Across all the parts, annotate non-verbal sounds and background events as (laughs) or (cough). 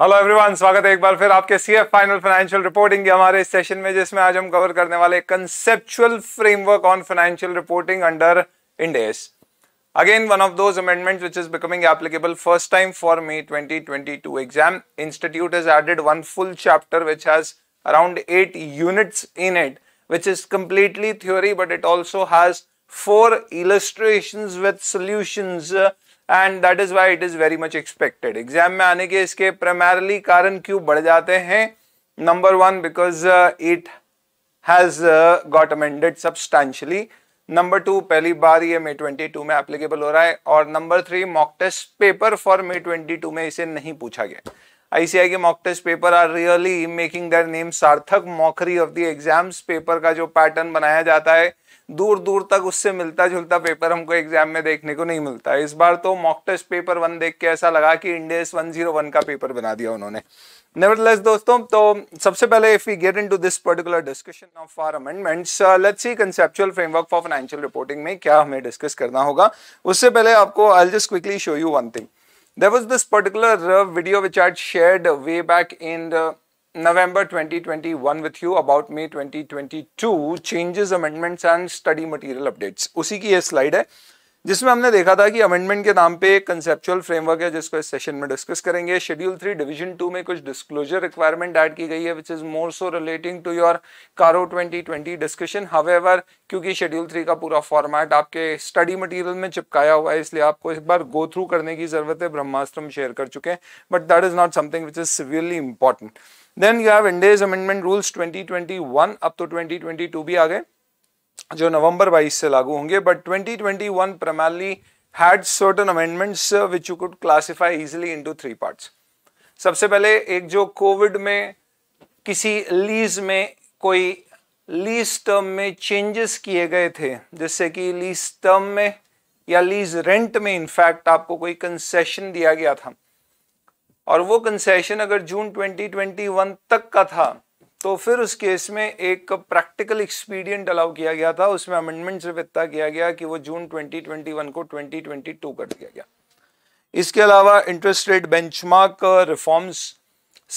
Hello everyone स्वागत है एक बार फिर आपके सीएफ फाइनल फाइनेंशियल रिपोर्टिंग के हमारे इस सेशन में जिसमें आज हम कवर करने वाले conceptual framework on financial reporting under Ind AS again one of those amendment which is becoming applicable first time for May 2022 exam institute is added one full chapter which has around eight units in it which is completely theory but it also has four illustration with solutions and that is why it is very much expected exam में आने के इसके primarily कारण क्यों बढ़ जाते हैं number one because it has got amended substantially number two पहली बार ये मे ट्वेंटी टू में एप्लीकेबल हो रहा है और number three mock test paper for May twenty two में इसे नहीं पूछा गया आईसीआई के mock test paper are really making their name सार्थक mockery of the exams paper का जो पैटर्न बनाया जाता है दूर दूर तक उससे मिलता जुलता पेपर हमको एग्जाम में देखने को नहीं मिलता इस बार तो मॉक टेस्ट पेपर वन देख के ऐसा लगा कि इंडेस वन जीरो वन का पेपर बना दिया उन्होंने Nevertheless, दोस्तों तो सबसे पहले if we get into this particular discussion of our amendments let's see conceptual framework for financial reporting में क्या हमें डिस्कस करना होगा उससे पहले आपको I just quickly show you one thing there was this particular video which are share way back in November 2021 with you about May 2022 changes amendments and study material updates उसी की ये स्लाइड है जिसमें हमने देखा था कि अमेंडमेंट के नाम पे एक कंसेप्चुअल फ्रेमवर्क है जिसको इस सेशन में डिस्कस करेंगे शेड्यूल थ्री डिवीजन टू में कुछ डिस्क्लोजर रिक्वायरमेंट ऐड की गई है which is more so relating to your CARO 2020 discussion however क्योंकि शेड्यूल थ्री का पूरा फॉर्मेट आपके स्टडी मटीरियल में चिपकाया हुआ है इसलिए आपको एक बार गो थ्रू करने की जरूरत है ब्रह्मास्त्र शेयर कर चुके हैं but that is not something which is severely important then you have Ind AS amendment rules twenty twenty one up to twenty twenty two भी आ गए जो नवंबर 22 से लागू होंगे but 2021 primarily had certain amendments which you could could easily into three part सबसे पहले एक जो कोविड में किसी लीज में कोई लीज टर्म में चेंजेस किए गए थे जैसे कि लीज टर्म में या लीज रेंट में इनफैक्ट आपको कोई कंसेशन दिया गया था और वो कंसेशन अगर जून 2021 तक का था तो फिर उस केस में एक प्रैक्टिकल एक्सपीडियंट अलाउ किया गया था उसमें अमेंडमेंट सिर्फ इतना किया गया कि वो जून 2021 को 2022 कर दिया गया इसके अलावा इंटरेस्ट रेट बेंचमार्क रिफॉर्म्स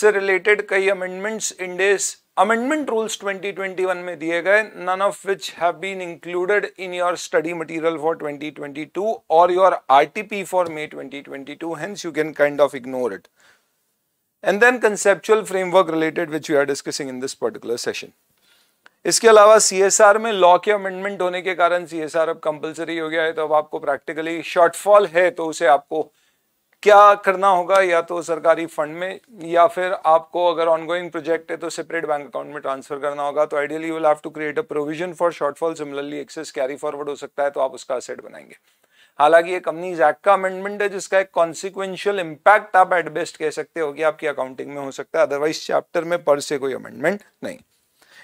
से रिलेटेड कई अमेंडमेंट्स इंडेस अमेंडमेंट रूल्स 2021 में दिए गए none of which have been included in your study material for 2022 और your are for May twenty twenty you can kind of ignore it and then conceptual framework related which you are discussing in this particular session इसके अलावा C S R में law के amendment होने के कारण सी S R अब compulsory हो गया है तो अब आपको प्रैक्टिकली शॉर्टफॉल है तो उसे आपको क्या करना होगा या तो सरकारी फंड में या फिर आपको अगर ऑनगोइंग प्रोजेक्ट है तो सेपरेट बैंक अकाउंट में ट्रांसफर करना होगा तो ideally you will have to create a provision for shortfall similarly excess carry forward हो सकता है तो आप उसका असेट बनाएंगे हालांकि ये कंपनीज एक्ट का अमेंडमेंट है जिसका एक कॉन्सिक्वेंशियल इम्पैक्ट आप एट बेस्ट कह सकते हो कि आपकी अकाउंटिंग में हो सकता है अदरवाइज चैप्टर में पर से कोई अमेंडमेंट नहीं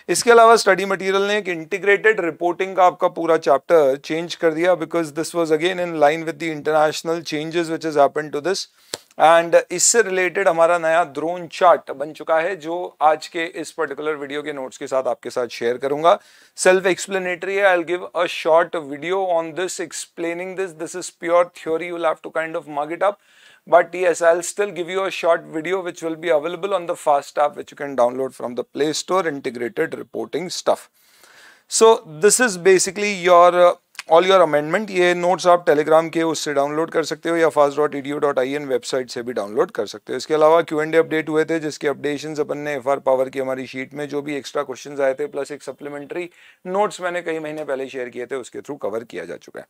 इसके अलावा स्टडी मटेरियल ने एक इंटीग्रेटेड रिपोर्टिंग का आपका पूरा चैप्टर चेंज कर दिया because this was again in line with the international changes which is happen to this and इससे रिलेटेड हमारा नया ड्रोन चार्ट बन चुका है जो आज के इस पर्टिकुलर वीडियो के नोट्स के साथ आपके साथ शेयर करूंगा सेल्फ एक्सप्लेनेटरी है I give a short video on this explaining this this is pure theory you have to kind of mug it up But yes, I'll still give you a short video which will be available on the FAST app which you can download from the Play Store integrated reporting stuff. So this is basically your uh, all your amendment ये notes आप Telegram के उससे download कर सकते हो या fast dot E D O dot I N website से भी डाउनलोड कर सकते हो इसके अलावा क्यू एंड अपडेट हुए थे जिसके अपडेशन अपन ने एफ आर पावर की हमारी शीट में जो भी एक्स्ट्रा क्वेश्चन आए थे प्लस एक सप्लीमेंट्री नोट्स मैंने कई महीने पहले शेयर किए थे उसके थ्रू कवर किया जा चुका है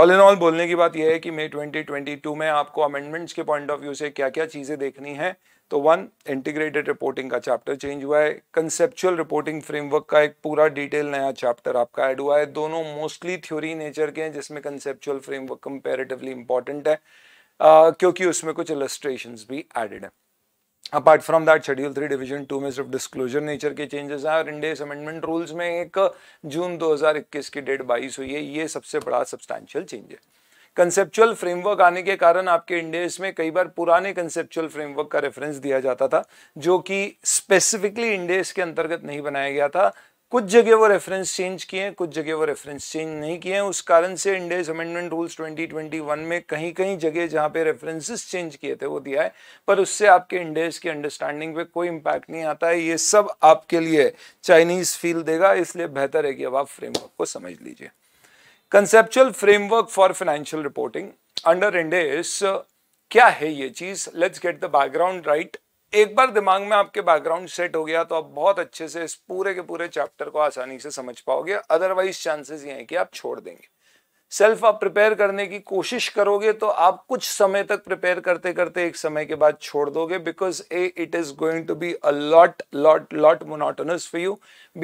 ऑल इन ऑल बोलने की बात यह है कि मई 2022 में आपको अमेंडमेंट्स के पॉइंट ऑफ व्यू से क्या क्या चीज़ें देखनी है तो वन इंटीग्रेटेड रिपोर्टिंग का चैप्टर चेंज हुआ है कंसेप्चुअल रिपोर्टिंग फ्रेमवर्क का एक पूरा डिटेल नया चैप्टर आपका ऐड हुआ है दोनों मोस्टली थ्योरी नेचर के हैं जिसमें कंसेप्चुअल फ्रेमवर्क कंपेरेटिवली इंपॉर्टेंट है uh, क्योंकि उसमें कुछ इलस्ट्रेशन भी एडेड है apart from that schedule three division two में सिर्फ डिस्क्लोजर नेचर के चेंजेस हैं और इंडेस अमेंडमेंट रूल्स में एक जून 2021 की डेट बाईस हुई है ये सबसे बड़ा सब्सटैंशियल चेंज है कंसेप्चुअल फ्रेमवर्क आने के कारण आपके इंडेस में कई बार पुराने कंसेप्चुअल फ्रेमवर्क का रेफरेंस दिया जाता था जो कि स्पेसिफिकली इंडेस के अंतर्गत नहीं बनाया गया था कुछ जगह वो रेफरेंस चेंज किए हैं कुछ जगह वो रेफरेंस चेंज नहीं किए हैं उस कारण से इंडेज अमेंडमेंट रूल्स 2021 में कहीं कहीं जगह जहां पे रेफरेंसेस चेंज किए थे वो दिया है पर उससे आपके इंडेज की अंडरस्टैंडिंग पे कोई इंपैक्ट नहीं आता है ये सब आपके लिए चाइनीज फील देगा इसलिए बेहतर है कि अब आप फ्रेमवर्क को समझ लीजिए conceptual framework for financial reporting under Ind AS क्या है ये चीज let's get the background right एक बार दिमाग में आपके बैकग्राउंड सेट हो गया तो आप बहुत अच्छे से इस पूरे के पूरे चैप्टर को आसानी से समझ पाओगे अदरवाइज चांसेस ये हैं कि आप छोड़ देंगे सेल्फ आप प्रिपेयर करने की कोशिश करोगे तो आप कुछ समय तक प्रिपेयर करते करते एक समय के बाद छोड़ दोगे because a it is going to be a lot lot lot monotonous for you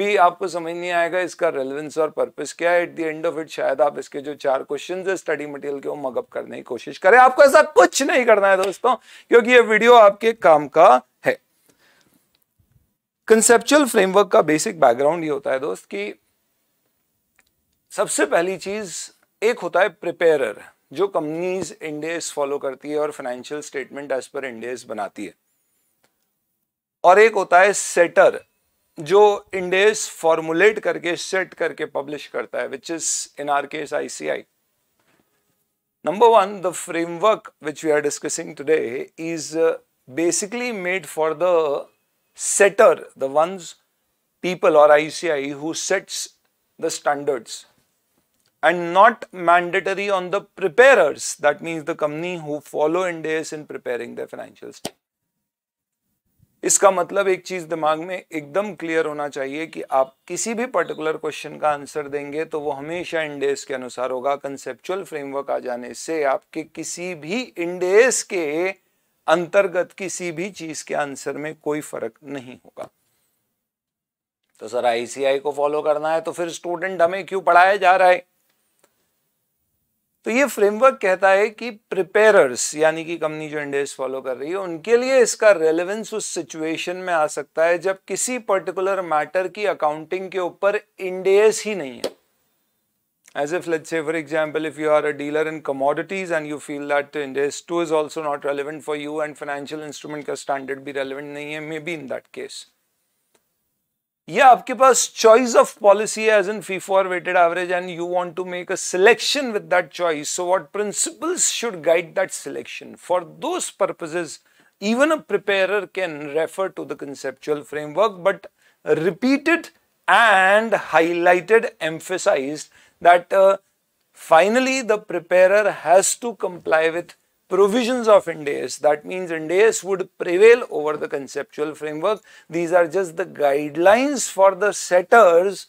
be आपको समझ नहीं आएगा इसका रेलिवेंस और पर्पस क्या है at the end of it शायद आप इसके जो चार क्वेश्चन है स्टडी मटेरियल के वो मगअप करने की कोशिश करें आपको ऐसा कुछ नहीं करना है दोस्तों क्योंकि ये वीडियो आपके काम का है कंसेप्चुअल फ्रेमवर्क का बेसिक बैकग्राउंड ये होता है दोस्त की सबसे पहली चीज एक होता है प्रिपेयरर जो कंपनीज इंडेस फॉलो करती है और फाइनेंशियल स्टेटमेंट एज पर इंडेस बनाती है और एक होता है सेटर जो इंडेस फॉर्मुलेट करके सेट करके पब्लिश करता है which is in our case ICAI number one the framework which we are discussing today is basically made for the setter the ones people और ICAI who sets the standards and not mandatory on the preparers. That means the company who follow Ind AS in preparing their financial इसका मतलब एक चीज दिमाग में एकदम clear होना चाहिए कि आप किसी भी पर्टिकुलर क्वेश्चन का आंसर देंगे तो वो हमेशा इंडेस के अनुसार होगा कंसेप्चुअल फ्रेमवर्क आ जाने से आपके किसी भी इंडेस के अंतर्गत किसी भी चीज के आंसर में कोई फर्क नहीं होगा तो सर आईसीआई को फॉलो करना है तो फिर स्टूडेंट हमें क्यों पढ़ाया जा रहा है तो ये फ्रेमवर्क कहता है कि प्रिपेयरर्स यानी कि कंपनी जो इंडेस फॉलो कर रही है उनके लिए इसका रेलेवेंस उस सिचुएशन में आ सकता है जब किसी पर्टिकुलर मैटर की अकाउंटिंग के ऊपर इंडेस ही नहीं है as if let's say for example if you are a dealer in commodities and you feel that Ind AS two is also not relevant for you and financial instrument का standard भी relevant नहीं है maybe in that case या आपके पास choice of policy as in FIFO weighted average and you want to make a selection with that choice so what principles should guide that selection for those purposes even a preparer can refer to the conceptual framework but repeated and highlighted emphasized that uh, finally the preparer has to comply with provisions of INDAS. That means INDAS would prevail over the conceptual framework. These are just the guidelines for the setters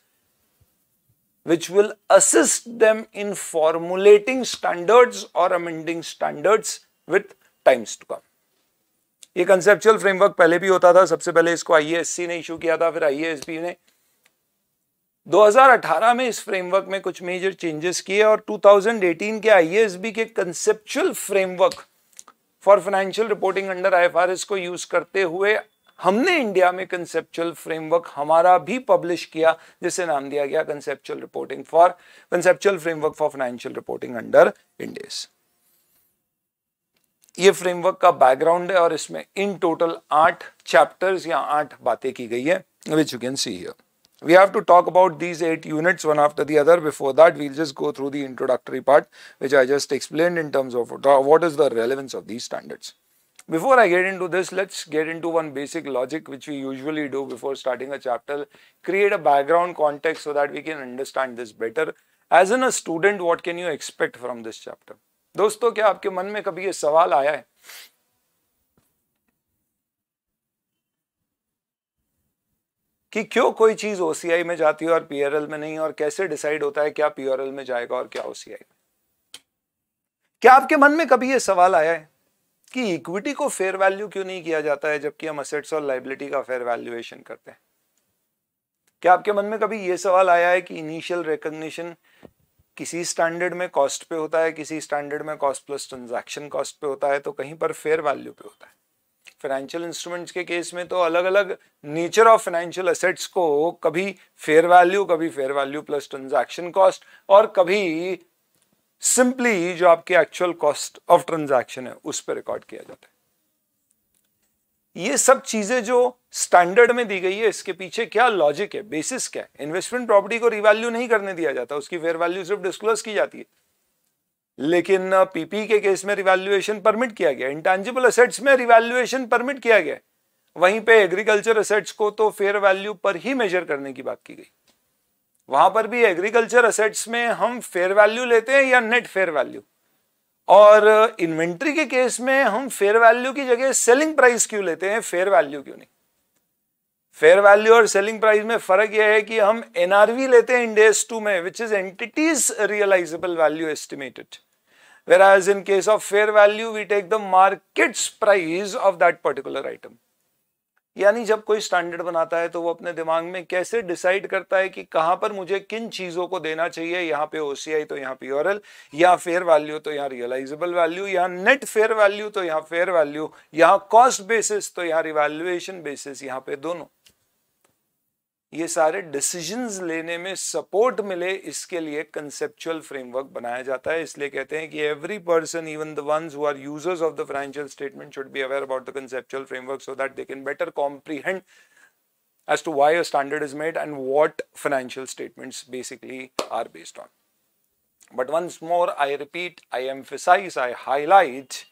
which will assist them in formulating standards or amending standards with times to come. ये conceptual framework पहले भी होता था सबसे पहले इसको आईएएससी ने issue किया था फिर आईएएसबी ने 2018 में इस फ्रेमवर्क में कुछ मेजर चेंजेस किए और 2018 के आईएसबी के conceptual framework for financial reporting under IFRS को यूज करते हुए हमने इंडिया में कंसेप्चुअल फ्रेमवर्क हमारा भी पब्लिश किया जिसे नाम दिया गया conceptual reporting for conceptual framework for financial reporting under Ind AS ये फ्रेमवर्क का बैकग्राउंड है और इसमें इन टोटल आठ चैप्टर्स या आठ बातें की गई है which you can see here We have to talk about these eight units one after the other. Before that, we'll just go through the introductory part, which I just explained in terms of what is the relevance of these standards. Before I get into this, let's get into one basic logic which we usually do before starting a chapter. Create a background context so that we can understand this better. As in a student, what can you expect from this chapter? दोस्तों क्या आपके मन में कभी ये सवाल आया है कि क्यों कोई चीज़ ओसीआई में जाती है और पी में नहीं और कैसे डिसाइड होता है क्या पी में जाएगा और क्या ओसीआई में क्या आपके मन में कभी यह सवाल आया है कि इक्विटी को फेयर वैल्यू क्यों नहीं किया जाता है जबकि हम असेट्स और लाइबिलिटी का फेयर वैल्यूएशन करते हैं क्या आपके मन में कभी यह सवाल आया है कि इनिशियल रिकग्निशन किसी स्टैंडर्ड में कॉस्ट पे होता है किसी स्टैंडर्ड में कॉस्ट प्लस ट्रांजैक्शन कॉस्ट पे होता है तो कहीं पर फेयर वैल्यू पे होता है फाइनेंशियल इंस्ट्रूमेंट्स के केस में तो अलग अलग नेचर ऑफ फाइनेंशियल असेट्स को कभी फेयर वैल्यू कभी fair value plus transaction cost और कभी सिंपली जो आपके एक्चुअल कॉस्ट ऑफ ट्रांजैक्शन है उस पर रिकॉर्ड किया जाता है ये सब चीजें जो स्टैंडर्ड में दी गई है इसके पीछे क्या लॉजिक है बेसिस क्या है इन्वेस्टमेंट प्रॉपर्टी को रिवैल्यू नहीं करने दिया जाता उसकी फेयर वैल्यू सिर्फ डिस्कलोज की जाती है लेकिन पीपी के केस में रिवैल्यूएशन परमिट किया गया इंटेंजिबल असेट्स में रिवैल्यूएशन परमिट किया गया वहीं पे एग्रीकल्चर असेट्स को तो फेयर वैल्यू पर ही मेजर करने की बात की गई वहां पर भी एग्रीकल्चर असेट्स में हम फेयर वैल्यू लेते हैं या नेट फेयर वैल्यू और इन्वेंट्री के केस में हम फेयर वैल्यू की जगह सेलिंग प्राइस क्यों लेते हैं फेयर वैल्यू क्यों नहीं फेयर वैल्यू और सेलिंग प्राइस में फर्क यह है कि हम एनआरवी लेते हैं इंडेस टू में which is entities realisable value estimated as in case of fair value we take the market price of that particular item यानी जब कोई स्टैंडर्ड बनाता है तो वो अपने दिमाग में कैसे डिसाइड करता है कि कहां पर मुझे किन चीजों को देना चाहिए यहाँ पे ओसीआई तो यहाँ पीओरएल यहाँ फेयर वैल्यू तो यहाँ रियलाइजेबल वैल्यू यहाँ नेट फेयर वैल्यू तो यहाँ फेयर वैल्यू यहाँ कॉस्ट बेसिस तो यहाँ रिवैल्यूएशन बेसिस यहाँ पे दोनों ये सारे डिसीजंस लेने में सपोर्ट मिले इसके लिए कंसेप्चुअल फ्रेमवर्क बनाया जाता है इसलिए कहते हैं कि every person even the ones who are users of the financial statement should be aware about the conceptual framework so that they can better comprehend as to why a standard is made and what financial statements basically are based on but once more I repeat I emphasise I highlight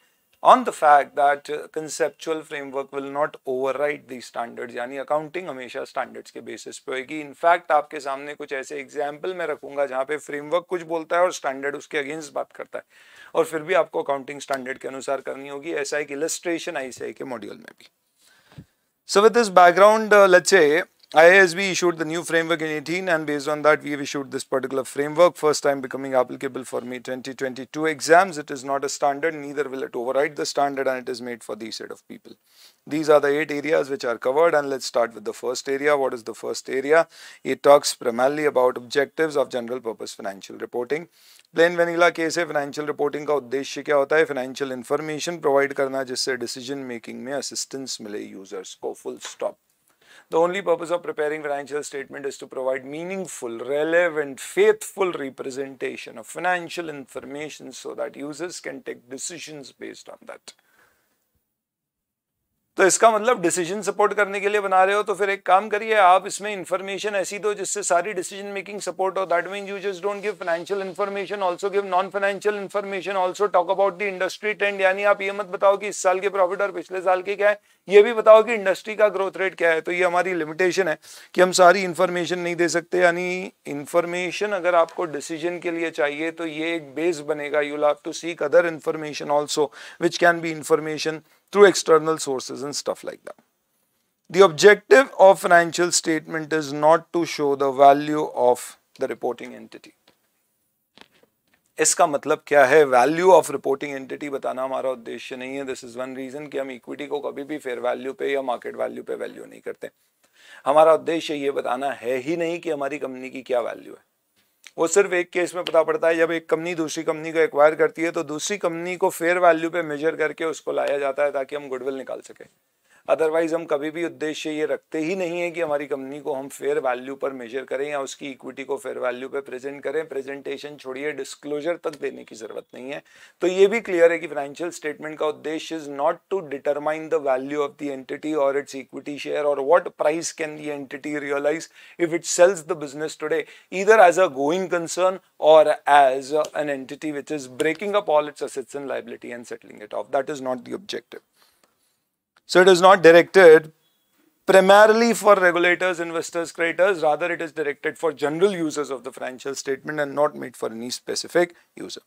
on the fact that uh, conceptual framework will not override these standards यानी accounting हमेशा standards के basis पे होगी in fact आपके सामने कुछ ऐसे example मैं रखूंगा जहाँ पे फ्रेमवर्क कुछ बोलता है और स्टैंडर्ड उसके अगेंस्ट बात करता है और फिर भी आपको अकाउंटिंग स्टैंडर्ड के अनुसार करनी होगी ऐसा एक इलस्ट्रेशन आई के मॉड्यूल में भी so with this background let's IASB issued the new framework in 18 and based on that we have issued this particular framework first time becoming applicable for May 2022 exams. It is not a standard neither will it override the standard and it is made for these set of people. These are the eight areas which are covered and let's start with the first area. What is the first area? It talks primarily about objectives of general purpose financial reporting. Plain vanilla case: financial reporting ka का kya hota hai? Financial information provide karna jisse decision making mein assistance mile users ko. Full stop. The only purpose of preparing financial statement is to provide meaningful, relevant, faithful representation of financial information so that users can take decisions based on that. तो इसका मतलब decision support करने के लिए बना रहे हो तो फिर एक काम करिए आप इसमें इन्फॉर्मेशन ऐसी दो जिससे सारी डिसीजन मेकिंग सपोर्ट हो that mean you just don't give financial information also give non financial information also talk about the industry trend यानी आप ये मत बताओ कि इस साल के प्रॉफिट और पिछले साल के क्या है ये भी बताओ कि इंडस्ट्री का ग्रोथ रेट क्या है तो ये हमारी लिमिटेशन है कि हम सारी इन्फॉर्मेशन नहीं दे सकते यानी इन्फॉर्मेशन अगर आपको डिसीजन के लिए चाहिए तो ये एक बेस बनेगा you have to seek other information also which can be information through external sources and stuff like that. The objective of financial statement is not to show the value of the reporting entity. इसका मतलब क्या है value of reporting entity बताना हमारा उद्देश्य नहीं है this is one reason कि हम इक्विटी को कभी भी फेयर वैल्यू पे या मार्केट वैल्यू पे वैल्यू नहीं करते हमारा उद्देश्य ये बताना है ही नहीं कि हमारी कंपनी की क्या वैल्यू है वो सिर्फ एक केस में पता पड़ता है जब एक कंपनी दूसरी कंपनी को एक्वायर करती है तो दूसरी कंपनी को फेयर वैल्यू पे मेजर करके उसको लाया जाता है ताकि हम गुडविल निकाल सकें अदरवाइज हम कभी भी उद्देश्य ये रखते ही नहीं है कि हमारी कंपनी को हम फेयर वैल्यू पर मेजर करें या उसकी इक्विटी को फेयर वैल्यू पर प्रेजेंट करें प्रेजेंटेशन छोड़िए डिस्क्लोजर तक देने की जरूरत नहीं है तो ये भी क्लियर है कि फाइनेंशियल स्टेटमेंट का उद्देश्य is not to determine the value of the entity और इट्स इक्विटी शेयर और what price can the entity realise if it sells the business today either as a going concern और as an entity which is breaking up all its assets liability and settling it off that is not the objective So it is not directed primarily for regulators, investors, creditors. Rather, it is directed for general users of the financial statement and not made for any specific user.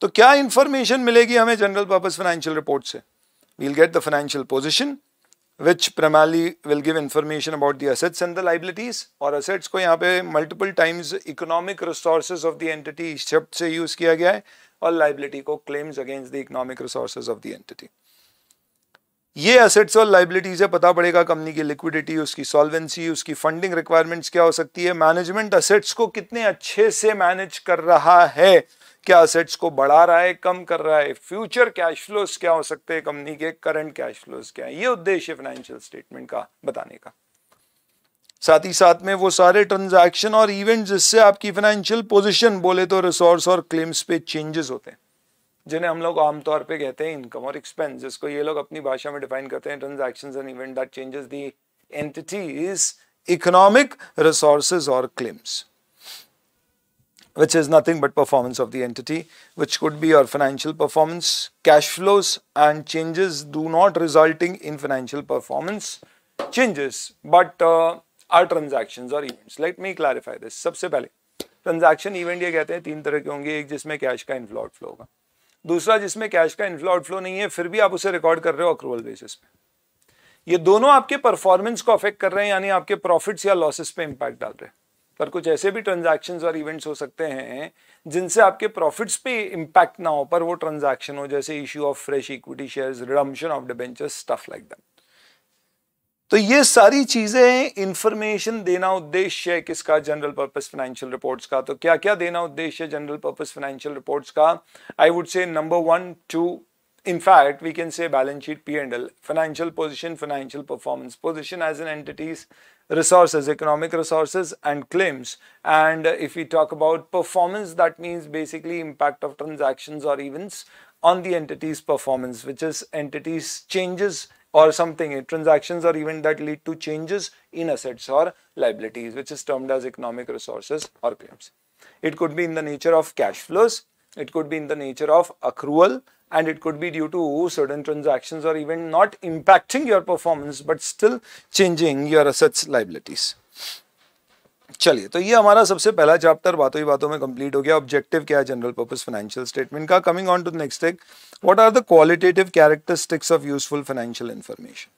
तो क्या information मिलेगी हमें general purpose financial report से we'll get the financial position which primarily will give information about the assets and the liabilities और assets को यहाँ पे multiple times economic resources of the entity शब्द से यूज किया गया है और लाइबिलिटी को claims against the economic resources of the entity ये एसेट्स और लाइबिलिटीज है पता पड़ेगा कंपनी की लिक्विडिटी उसकी सॉल्वेंसी उसकी फंडिंग रिक्वायरमेंट्स क्या हो सकती है मैनेजमेंट असेट्स को कितने अच्छे से मैनेज कर रहा है क्या असेट्स को बढ़ा रहा है कम कर रहा है फ्यूचर कैश फ्लोज क्या हो सकते हैं कंपनी के करंट कैश फ्लोज क्या है ये उद्देश्य फाइनेंशियल स्टेटमेंट का बताने का साथ ही साथ में वो सारे ट्रांजैक्शन और इवेंट जिससे आपकी फाइनेंशियल पोजीशन बोले तो रिसोर्स और क्लेम्स पे चेंजेस होते हैं जिन्हें हम लोग आमतौर पे कहते हैं इनकम और एक्सपेंस जिसको ये लोग अपनी भाषा में डिफाइन करते हैं transaction and event that changes the entity's economic resources और claims which is nothing but performance of the entity which could be और financial performance cash flows and changes do not resulting in financial performance changes but are transaction और events let me clarify this सबसे पहले transaction event ये कहते हैं तीन तरह के होंगे एक जिसमें कैश का इनफ्लो आउटफ्लो होगा दूसरा जिसमें कैश का इनफ्लो आउटफ्लो नहीं है फिर भी आप उसे रिकॉर्ड कर रहे हो अक्रूवल बेसिस पे ये दोनों आपके परफॉर्मेंस को अफेक्ट कर रहे हैं यानी आपके प्रॉफिट्स या लॉसेस पे इम्पैक्ट डाल रहे हैं पर कुछ ऐसे भी ट्रांजैक्शंस और इवेंट्स हो सकते हैं जिनसे आपके प्रॉफिट्स पे इम्पैक्ट ना हो पर वो ट्रांजैक्शन हो जैसे issue of fresh equity shares redemption of debentures stuff like that तो ये सारी चीजें इंफॉर्मेशन देना उद्देश्य है किसका जनरल पर्पस फाइनेंशियल रिपोर्ट्स का तो क्या क्या देना उद्देश्य है जनरल पर्पस फाइनेंशियल रिपोर्ट्स का I would say number one two in fact we can say balance sheet P and L financial position financial performance position as an entity's resources economic resources and claims and if we talk about performance that means basically impact of transactions or events on the entity's performance which is entity's changes or something, eh, transactions or even that lead to changes in assets or liabilities, which is termed as economic resources or claims. It could be in the nature of cash flows, it could be in the nature of accrual, and it could be due to certain transactions or even not impacting your performance but still changing your assets liabilities. चलिए तो ये हमारा सबसे पहला chapter बातों ही बातों में complete हो गया ऑब्जेक्टिव क्या है जनरल पर्पस फाइनेंशियल स्टेटमेंट का coming on to next take what are the qualitative characteristics of useful financial information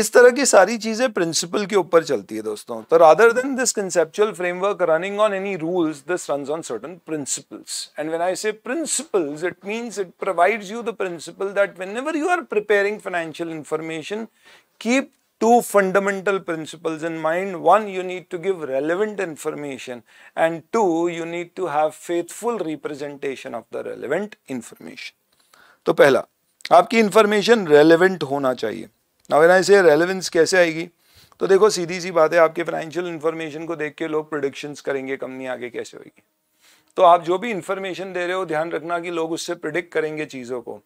इस तरह की सारी चीजें प्रिंसिपल के ऊपर चलती है दोस्तों तो rather than this conceptual framework running on any rules this run on certain principles and when I say principles it mean it provides you the principle that when you are preparing financial information keep two fundamental principles in mind. One, you need to give relevant information and two, you need to have faithful representation of the relevant information. to pehla aapki information relevant hona chahiye now when i say relevance kaise aayegi to dekho seedhi si baat hai aapke financial information ko dekh ke log predictions karenge company aage kaise hogi तो आप जो भी information दे रहे हो ध्यान रखना कि लोग उससे प्रिडिक्ट करेंगे चीज़ों को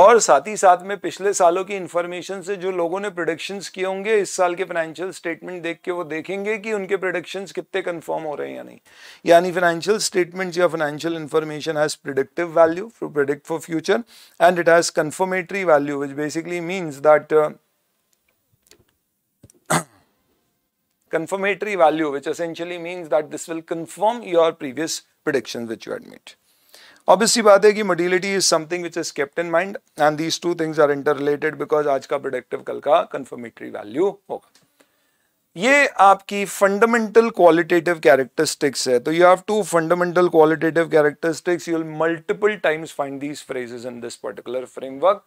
और साथ ही साथ में पिछले सालों की इन्फॉर्मेशन से जो लोगों ने प्रोडिक्शंस किए होंगे इस साल के फाइनेंशियल स्टेटमेंट देख के वो देखेंगे कि उनके प्रोडिक्शंस कितने कंफर्म हो रहे हैं या नहीं यानी फाइनेंशियल स्टेटमेंट्स या financial information has predictive value for predict for future and it has confirmatory value which basically means that confirmatory value which essentially means that this will confirm your previous predictions which you had made obvious सी बात है कि materiality is something which is kept in mind and these two things are inter related because आज का productive कल का confirmatory value होगा ये आपकी फंडामेंटल क्वालिटेटिव कैरेक्टरिस्टिक्स है तो you have two fundamental qualitative characteristics you will multiple times find these phrases in this particular framework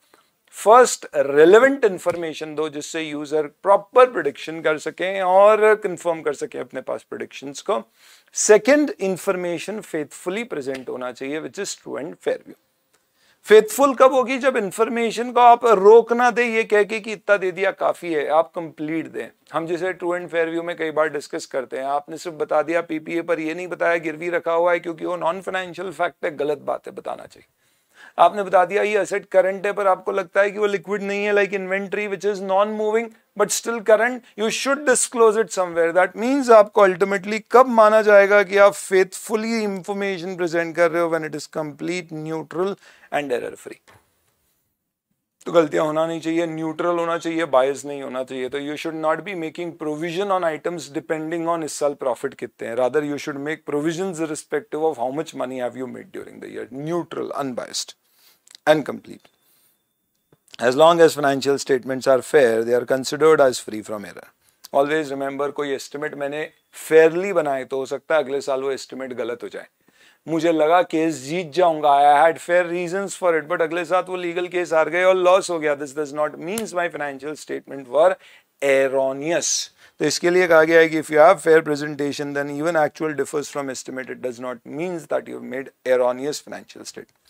first relevant information दो जिससे यूज़र प्रॉपर प्रोडिक्शन कर सकें और कंफर्म कर सकें अपने पास प्रोडिक्शन को सेकेंड इंफॉर्मेशन फेथफुली प्रेजेंट होना चाहिए which is true and fair view faithful कब होगी जब इंफॉर्मेशन को आप रोक ना दें ये कह के कि इतना दे दिया काफ़ी है आप कंप्लीट दें हम जैसे ट्रू एंड फेयर व्यू में कई बार डिस्कस करते हैं आपने सिर्फ बता दिया पीपीए पर ये नहीं बताया गिरवी रखा हुआ है क्योंकि वो नॉन फाइनेंशियल फैक्ट है गलत बात है बताना चाहिए आपने बता दिया ये असेट करंट है पर आपको लगता है कि वो लिक्विड नहीं है like inventory which is non moving but still current you should disclose it somewhere that means आपको अल्टीमेटली कब माना जाएगा कि आप फेथफुली इंफॉर्मेशन प्रेजेंट कर रहे हो when it is complete neutral and error free तो गलतियां होना नहीं चाहिए न्यूट्रल होना चाहिए बायस नहीं होना चाहिए तो you should not be making provision on items depending on इस साल प्रॉफिट कितने हैं rather you should make provision respective of how much money have you made during the year neutral unbiased and complete. As long as financial statements are fair, they are considered as free from error. Always remember, कोई estimate मैंने fairly बनाए तो हो सकता है अगले साल वो estimate गलत हो जाए मुझे लगा केस जीत जाऊंगा I had fair reason for it but अगले साथ वो लीगल केस हार गए और लॉस हो गया this does not means my financial statement were erroneous तो इसके लिए कहा गया है कि if you have fair presentation then even actual differs from estimate it does not means that you made erroneous financial statement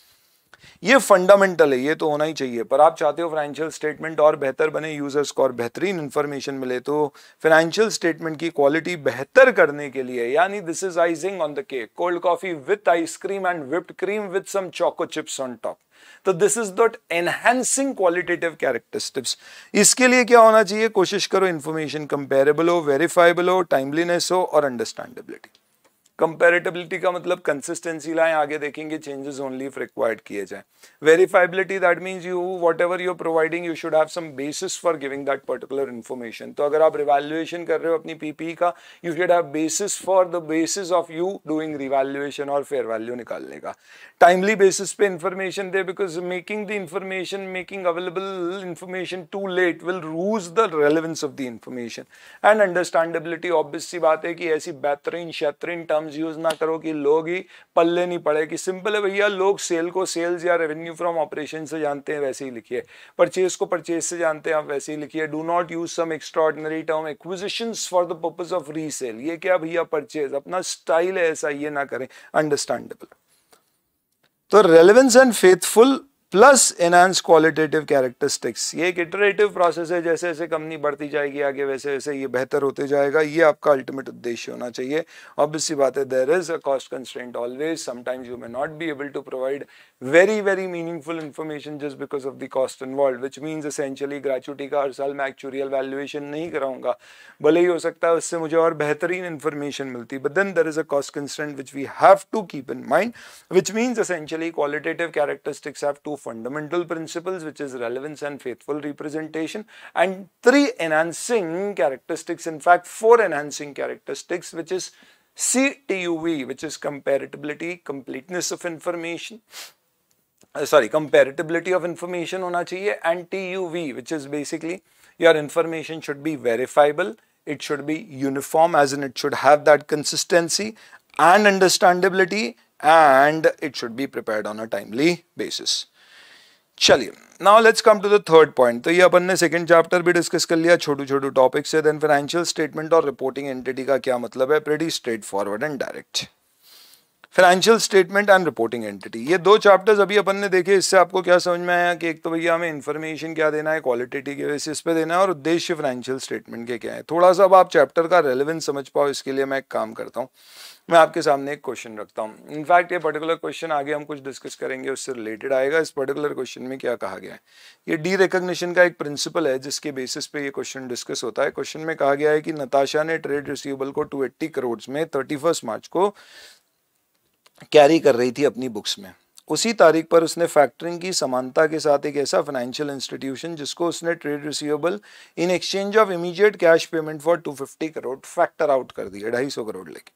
ये फंडामेंटल है ये तो होना ही चाहिए पर आप चाहते हो फाइनेंशियल स्टेटमेंट और बेहतर बने यूजर्स को और बेहतरीन इंफॉर्मेशन मिले तो फाइनेंशियल स्टेटमेंट की क्वालिटी बेहतर करने के लिए यानी this is icing on the cake cold coffee with ice cream and whipped cream with some choco chips on top तो this is that enhancing qualitative characteristics इसके लिए क्या होना चाहिए कोशिश करो इन्फॉर्मेशन कंपेरेबल हो वेरीफाइबल हो टाइमलीनेस हो और अंडरस्टैंडेबिलिटी कंपेरेटेबिलिटी का मतलब कंसिस्टेंसी लाएं आगे देखेंगे चेंजेस ओनली इफ रिक्वायर्ड किए जाए verifiability that means you whatever you're providing you should have some basis for giving that particular information तो अगर आप रिवैल्यूएशन कर रहे हो अपनी पीपी e का you should have basis for the basis of you doing revaluation और fair value निकालने का टाइमली बेसिस पे इंफॉर्मेशन दे because making the information making available information too late will lose the relevance of the information and understandability obviously बात है कि ऐसी बेहतरीन शैतरीन टर्म टर्म्स यूज ना करो कि लोग ही पल्ले नहीं पड़े कि सिंपल है भैया लोग सेल को सेल्स या रेवेन्यू फ्रॉम ऑपरेशन से जानते हैं वैसे ही लिखिए परचेज को परचेज से जानते हैं आप वैसे ही लिखिए do not use some extraordinary term acquisition for the purpose of resale ये क्या भैया परचेज अपना स्टाइल है ऐसा ये ना करें अंडरस्टैंडेबल तो relevance and faithful plus enhance qualitative characteristics ये एक इटरेटिव प्रोसेस है जैसे जैसे कंपनी बढ़ती जाएगी आगे वैसे वैसे ये बेहतर होते जाएगा ये आपका अल्टीमेट उद्देश्य होना चाहिए ऑब्वियसली बात है there is a cost constraint always sometimes you may not be able to provide very very meaningful information just because of the cost involve which means essentially gratuity का हर साल मैं एक्चुअल वैल्यूएशन नहीं कराऊंगा भले ही हो सकता है उससे मुझे और बेहतरीन इन्फॉर्मेशन मिलती but then there is a cost constraint which we have to keep in mind which means essentially qualitative characteristics have to fundamental principles, which is relevance and faithful representation, and three enhancing characteristics, in fact, four enhancing characteristics, which is CTUV, which is comparability, completeness of information, uh, sorry, comparability of information hona chahiye, and TUV, which is basically your information should be verifiable, it should be uniform as in it should have that consistency and understandability and it should be prepared on a timely basis. चलिए now let's come to the third point तो ये अपन ने second chapter भी discuss कर लिया छोटू छोटू topic से देन फाइनेंशियल स्टेटमेंट और रिपोर्टिंग एंटिटी का क्या मतलब है pretty straightforward and direct financial statement and reporting entity ये दो चैप्टर्स अभी अपन ने देखे इससे आपको क्या समझ में आया कि एक तो भैया हमें इन्फॉर्मेशन क्या देना है क्वालिटेटिव बेसिस पे देना है और उद्देश्य फाइनेंशियल स्टेटमेंट के क्या है थोड़ा सा अब आप चैप्टर का रेलिवेंस समझ पाओ इसके लिए मैं एक काम करता हूँ मैं आपके सामने एक क्वेश्चन रखता हूँ इनफैक्ट ये पर्टिकुलर क्वेश्चन आगे हम कुछ डिस्कस करेंगे उससे रिलेटेड आएगा इस पर्टिकुलर क्वेश्चन में क्या कहा गया है ये डी रिकोगशन का एक प्रिंसिपल है जिसके बेसिस पे ये क्वेश्चन डिस्कस होता है क्वेश्चन में कहा गया है कि नताशा ने ट्रेड रिसीवेबल को टू एट्टी करोड़ में थर्टी मार्च को कैरी कर रही थी अपनी बुक्स में उसी तारीख पर उसने फैक्टरिंग की समानता के साथ एक ऐसा फाइनेंशियल इंस्टीट्यूशन जिसको उसने trade receivable in exchange of immediate cash payment for 250 crore factor out कर दिया ढाई सौ करोड़ लेके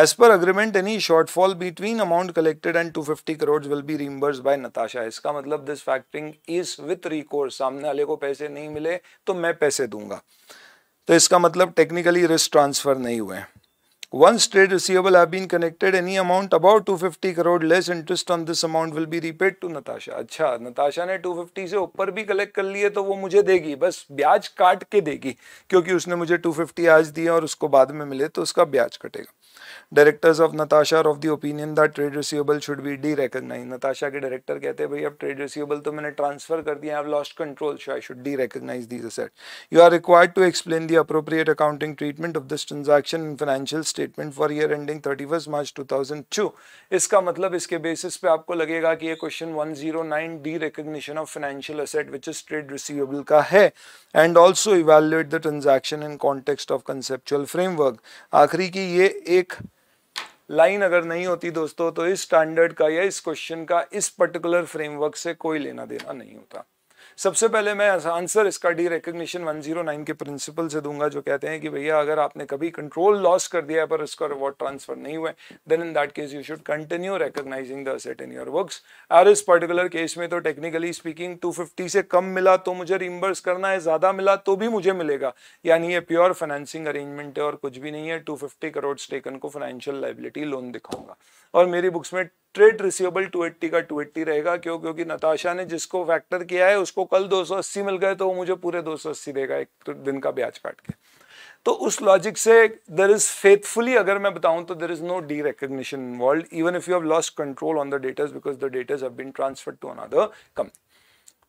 As per agreement, any shortfall between amount collected and 250 crores will be reimbursed by Natasha. इसका मतलब this factoring is with recourse. सामने वाले को पैसे नहीं मिले तो मैं पैसे दूंगा तो इसका मतलब टेक्निकली रिस्क ट्रांसफर नहीं हुए हैं Once trade receivable have been connected, any amount above 250 crore less interest on this amount will be repaid to Natasha. अच्छा नताशा ने 250 से ऊपर भी कलेक्ट कर लिए तो वो मुझे देगी बस ब्याज काट के देगी क्योंकि उसने मुझे 250 आज दिया और उसको बाद में मिले तो उसका ब्याज कटेगा directors of Natasha are of the opinion that trade receivable should be derecognise Natasha के डायरेक्टर कहते हैं भाई अब ट्रेड रिसीवेबल तो मैंने ट्रांसफर कर दिया I lost control so I should derecognise these asset you are required to explain the appropriate accounting treatment of this transaction in financial statement for year ending thirty March two इसका मतलब इसके basis पे आपको लगेगा कि ये question 109 derecognition of financial asset which is trade receivable का है and also evaluate the transaction in context of conceptual framework आखिरी की ये एक लाइन अगर नहीं होती दोस्तों तो इस स्टैंडर्ड का या इस क्वेश्चन का इस पर्टिकुलर फ्रेमवर्क से कोई लेना देना नहीं होता सबसे पहले मैं आंसर इसका डी रिकग्निशन 109 के प्रिंसिपल से दूंगा जो कहते हैं कि भैया अगर आपने कभी कंट्रोल लॉस कर दिया है पर उसका रिवॉर्ड ट्रांसफर नहीं हुआ then in that case you should continue recognising the in your works और इस पर्टिकुलर केस में तो टेक्निकली स्पीकिंग 250 से कम मिला तो मुझे रिम्बर्स करना है ज़्यादा मिला तो भी मुझे मिलेगा यानी ये प्योर फाइनेंसिंग अरेंजमेंट है और कुछ भी नहीं है टू करोड़ टेकन को फाइनेंशियल लाइबिलिटी लोन दिखाऊंगा और मेरी बुक्स में ट्रेड रिसीवेबल 280 का 280 रहेगा क्यों क्योंकि नताशा ने जिसको फैक्टर किया है उसको कल 280 मिल गए तो वो मुझे पूरे 280 देगा एक तो दिन का ब्याज काट के तो उस लॉजिक से देर इज फेथफुली अगर मैं बताऊं तो there is no derecognition involve even if you have lost control on the debtors because the debtors have been transferred to another company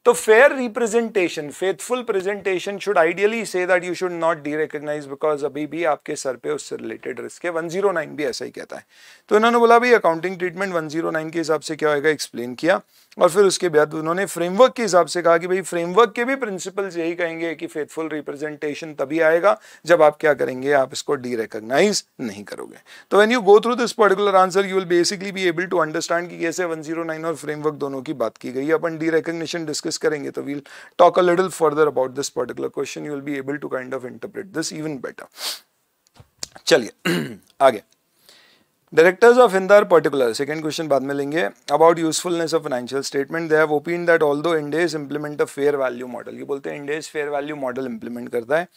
तो fair representation faithful presentation should ideally say that you should not derecognise because अभी भी आपके sir पे उससे related risk है nine भी ऐसा ही कहता है तो इन्होंने बोला भाई अकाउंटिंग ट्रीटमेंट नाइन के हिसाब से क्या होगा एक्सप्लेन किया और फिर उसके बाद उन्होंने फ्रेमवर्क के हिसाब से कहा कि भाई फ्रेमवर्क के भी प्रिंसिपल्स यही कहेंगे कि फेथफुल रिप्रेजेंटेशन तभी आएगा जब आप क्या करेंगे आप इसको डी रिकग्नाइज नहीं करोगे तो when you go through this particular answer you will basically be able to understand कि कैसे नाइन और फ्रेमवर्क दोनों की बात की गई अपन डी रिकग्निशन डिस्कस डिस्कस करेंगे तो we'll talk a little further about this particular question you will be able to kind of interpret this even better चलिए आगे directors of our particular second question बाद में लेंगे about usefulness of financial statement they have opine that although Ind AS implement a fair value model ये बोलते हैं Ind AS fair value model implement करता है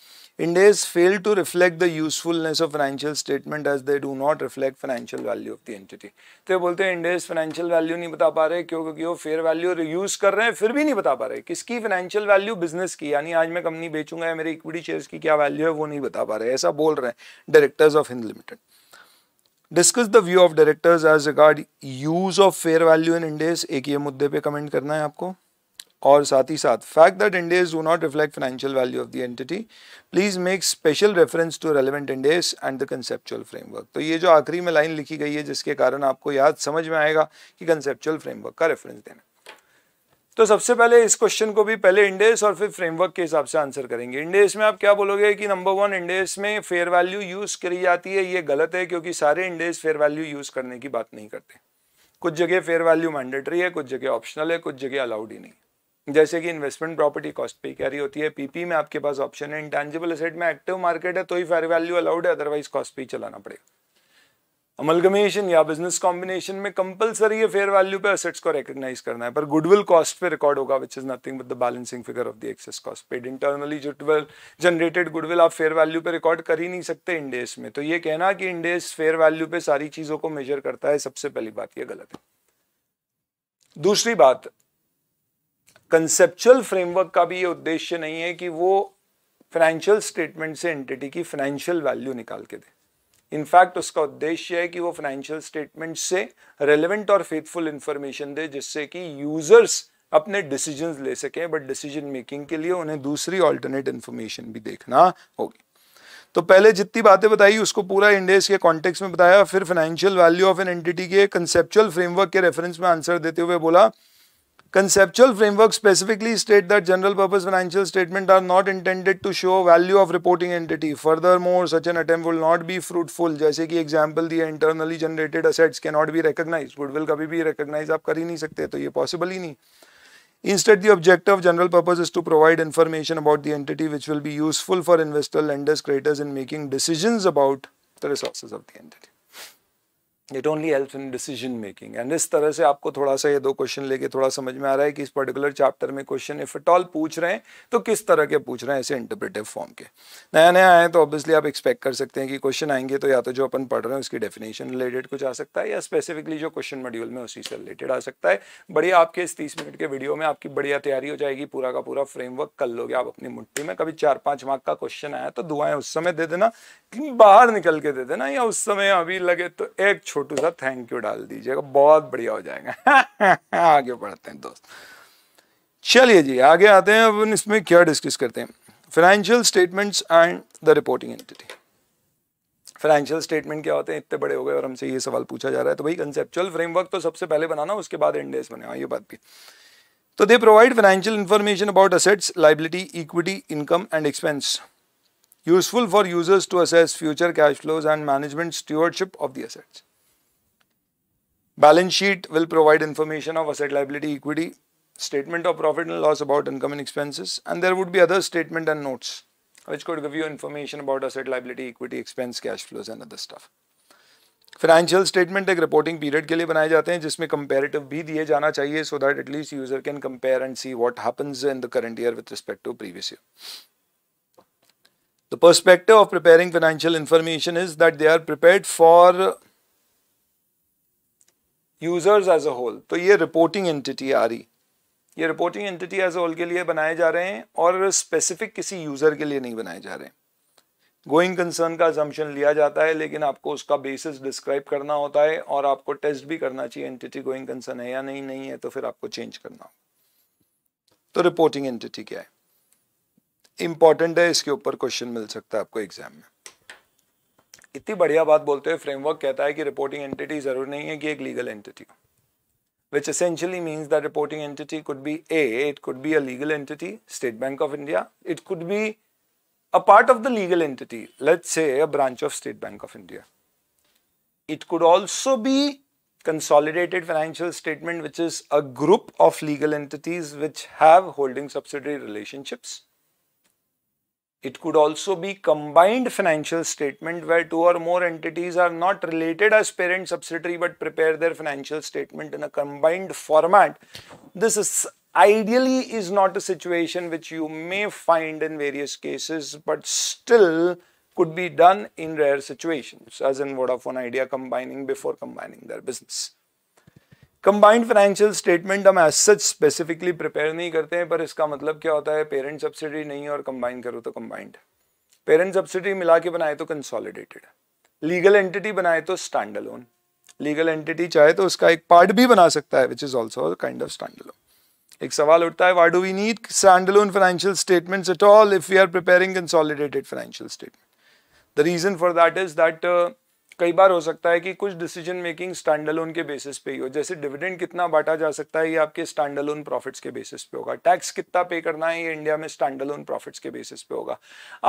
Indes fail to reflect the usefulness of financial statement as they do not reflect financial value of the entity. तो ये बोलते हैं इंडेस financial value नहीं बता पा रहे क्यों क्योंकि वो फेयर वैल्यू यूज कर रहे हैं फिर भी नहीं बता पा रहे किसकी फाइनेंशियल वैल्यू बिजनेस की यानी आज मैं कंपनी बेचूंगा या मेरी इक्विटी शेयर्स की क्या वैल्यू है वो नहीं बता पा रहे ऐसा बोल रहे हैं directors of Hind limited discuss the view of directors as regard use of fair value in Ind AS एक ये मुद्दे पे कमेंट करना है आपको और साथ ही साथ fact that Ind AS do not reflect financial value of the entity please make special reference to relevant Ind AS and the conceptual framework तो ये जो आखिरी में लाइन लिखी गई है जिसके कारण आपको याद समझ में आएगा कि कंसेप्चुअल फ्रेमवर्क का रेफरेंस देना तो सबसे पहले इस क्वेश्चन को भी पहले इंडेस और फिर फ्रेमवर्क के हिसाब से आंसर करेंगे इंडेस में आप क्या बोलोगे कि नंबर वन इंडेस में फेयर वैल्यू यूज करी जाती है ये गलत है क्योंकि सारे इंडेस फेयर वैल्यू यूज करने की बात नहीं करते कुछ जगह फेयर वैल्यू मैंडेटरी है कुछ जगह ऑप्शनल है कुछ जगह अलाउड ही नहीं जैसे कि इन्वेस्टमेंट प्रॉपर्टी कॉस्ट पे कैरी होती है पीपी में आपके पास ऑप्शन है इंटेंजिबल असेट में एक्टिव मार्केट है तो ही फेयर वैल्यू अलाउड है अदरवाइज कॉस्ट पे चलाना पड़ेगा अमलगमेशन या बिजनेस कॉम्बिनेशन में कंपलसरी है फेयर वैल्यू पे असेट्स को रिकॉग्नाइज करना है पर गुडविल कॉस्ट पे रिकॉर्ड होगा which is nothing but the balancing figure of the excess cost paid internally generated goodwill आप फेयर वैल्यू पे रिकॉर्ड कर ही नहीं सकते इंडेस में तो ये कहना कि इंडेस फेयर वैल्यू पे सारी चीजों को मेजर करता है सबसे पहली बात यह गलत है दूसरी बात कंसेप्चुअल फ्रेमवर्क का भी ये उद्देश्य नहीं है कि वो फाइनेंशियल स्टेटमेंट से एंटिटी की फाइनेंशियल वैल्यू निकाल के दे इनफैक्ट उसका उद्देश्य है कि वो फाइनेंशियल स्टेटमेंट से रेलिवेंट और फेथफुल इंफॉर्मेशन दे जिससे कि यूजर्स अपने डिसीजन ले सके बट डिसीजन मेकिंग के लिए उन्हें दूसरी ऑल्टरनेट इन्फॉर्मेशन भी देखना होगी तो पहले जितनी बातें बताई उसको पूरा इंडेस के कॉन्टेक्स्ट में बताया फिर financial value of an entity के कंसेप्चुअल फ्रेमवर्क के रेफरेंस में आंसर देते हुए बोला Conceptual frameworks specifically state that general purpose financial statements are not intended to show value of reporting entity. Furthermore, such an attempt will not be fruitful. जैसे कि example the internally generated assets cannot be recognized. Goodwill कभी भी recognize आप कर ही नहीं सकते तो possible Instead, the objective of general purpose is to provide information about the entity which will be useful for investor, lenders, creditors in making decisions about the resources of the entity. It only help in decision making and इस तरह से आपको थोड़ा सा ये दो question लेके थोड़ा समझ में आ रहा है कि इस पर्टिकुलर चैप्टर में क्वेश्चन इफ एट ऑल पूछ रहे हैं तो किस तरह के पूछ रहे हैं ऐसे इंटरप्रेटिव फॉर्म के नया नया आए तो ऑब्वियसली आप एक्सपेक्ट कर सकते हैं कि क्वेश्चन आएंगे तो या तो जो अपन पढ़ रहे हैं उसकी डेफिनेशन रिलेटेड कुछ आ सकता है या स्पेसिफिकली जो क्वेश्चन मॉड्यूल में उसी से रिलेटेड आ सकता है बढ़िया आपके इस तीस मिनट के वीडियो में आपकी बढ़िया तैयारी हो जाएगी पूरा का पूरा फ्रेमवर्क कर लोगे आप अपनी मुठ्ठी में कभी चार पांच मार्क का क्वेश्चन आया तो दुआएं उस समय दे देना बाहर निकल के दे देना या उस समय अभी लगे तो एक छोटू सा थैंक यू डाल दीजिएगा बहुत बढ़िया हो जाएगा (laughs) आगे बढ़ते हैं दोस्त चलिए जी आगे आते हैं अब इसमें क्या डिस्कस करते हैं financial statements and the reporting entity financial statement क्या होते हैं इतने बड़े हो गए और हमसे ये सवाल पूछा जा रहा है तो भाई कंसेप्चुअल फ्रेमवर्क तो सबसे पहले बनाना उसके बाद इंडेस बने ये बात भी तो they provide financial information about assets liability equity income and expense useful for users to assess future cash flows and management stewardship of the assets Balance sheet will provide information of asset liability equity, statement of profit and loss about income and expenses, and there would be other statement and notes which could give you information about asset liability equity, expense, cash flows, and other stuff. Financial statement like reporting period ke liye banaye jaate hain jisme comparative bhi diye jana chahiye so that at least user can compare and see what happens in the current year with respect to previous year. The perspective of preparing financial information is that they are prepared for users as a whole तो ये reporting entity आ रही ये reporting entity as a whole के लिए बनाए जा रहे हैं और स्पेसिफिक किसी यूजर के लिए नहीं बनाए जा रहे हैं गोइंग कंसर्न का जम्पन लिया जाता है लेकिन आपको उसका बेसिस डिस्क्राइब करना होता है और आपको टेस्ट भी करना चाहिए एंटिटी गोइंग कंसर्न है या नहीं नहीं है तो फिर आपको चेंज करना होगा तो रिपोर्टिंग एंटिटी क्या है इंपॉर्टेंट है इसके ऊपर क्वेश्चन मिल सकता है आपको एग्जाम में इतनी बढ़िया बात बोलते हुए फ्रेमवर्क कहता है कि रिपोर्टिंग एंटिटी जरूरी नहीं है कि एक legal entity which essentially means that reporting entity could be a it could be a legal entity State Bank of India it could be a part of the legal entity let say branch of State Bank of India it could also be consolidated financial statement which is a group of legal entities which have holding subsidiary relationships It could also be combined financial statement where two or more entities are not related as parent subsidiary but prepare their financial statement in a combined format. This is ideally is not a situation which you may find in various cases but still could be done in rare situations as in Vodafone Idea combining before combining their business. Combined financial statement हम as such specifically prepare नहीं करते हैं पर इसका मतलब क्या होता है पेरेंट सब्सिडी नहीं और कंबाइन करो तो कंबाइंड पेरेंट सब्सिडी मिला के बनाए तो कंसोलिडेटेड लीगल एंटिटी बनाए तो स्टैंड लोन लीगल एंटिटी चाहे तो उसका एक पार्ट भी बना सकता है which is also kind of standalone एक सवाल उठता है why do we need standalone financial statement at all if you are preparing consolidated financial statement the reason for that is that कई बार हो सकता है कि कुछ डिसीजन मेकिंग स्टैंडलोन के बेसिस पे ही हो जैसे डिविडेंड कितना बांटा जा सकता है ये आपके स्टैंडलोन प्रॉफिट्स के बेसिस पे होगा टैक्स कितना पे करना है ये इंडिया में स्टैंडलोन प्रॉफिट्स के बेसिस पे होगा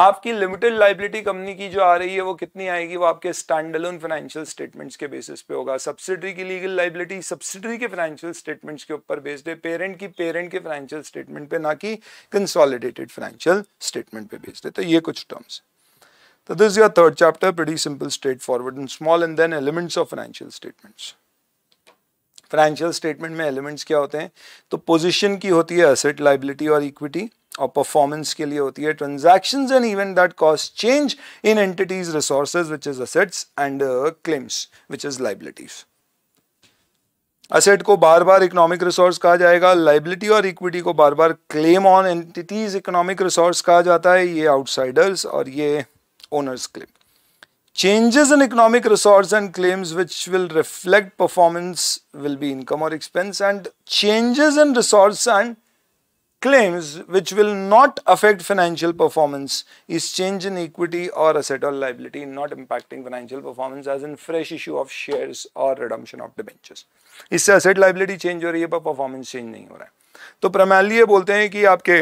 आपकी लिमिटेड लाइबिलिटी कंपनी की जो आ रही है वो कितनी आएगी वो आपके स्टैंडलोन फाइनेंशियल स्टेटमेंट्स के बेसिस पे होगा सब्सिडरी की लीगल लाइबिलिटी सब्सिडरी के फाइनेंशियल स्टेटमेंट्स के ऊपर बेस्ड है पेरेंट की पेरेंट के फाइनेंशियल स्टेटमेंट पे ना कि कंसॉलिडेटेड फाइनेंशियल स्टेटमेंट पे बेस्ड है तो ये कुछ टर्म्स है So this is your third chapter, pretty simple, straightforward and small and then elements of financial statements. Financial statement में एलिमेंट्स क्या होते हैं तो पोजीशन की होती है असेट लाइबिलिटी और इक्विटी और परफॉर्मेंस के लिए होती है transactions and event that cause change in entities resources which is assets and claims which is liabilities asset को बार बार इकोनॉमिक रिसोर्स कहा जाएगा लाइबिलिटी और इक्विटी को बार बार claim on entities economic resource कहा जाता है ये आउटसाइडर्स और ये owner's claim. Changes in economic resource and claims which will reflect performance will be income or expense and changes in resource and claims which will not affect financial performance is change in equity or asset or liability not impacting financial performance as in fresh issue of shares or redemption of debentures. Is asset liability change हो रही है पर performance change नहीं हो रहा है तो प्रमाली ये बोलते हैं कि आपके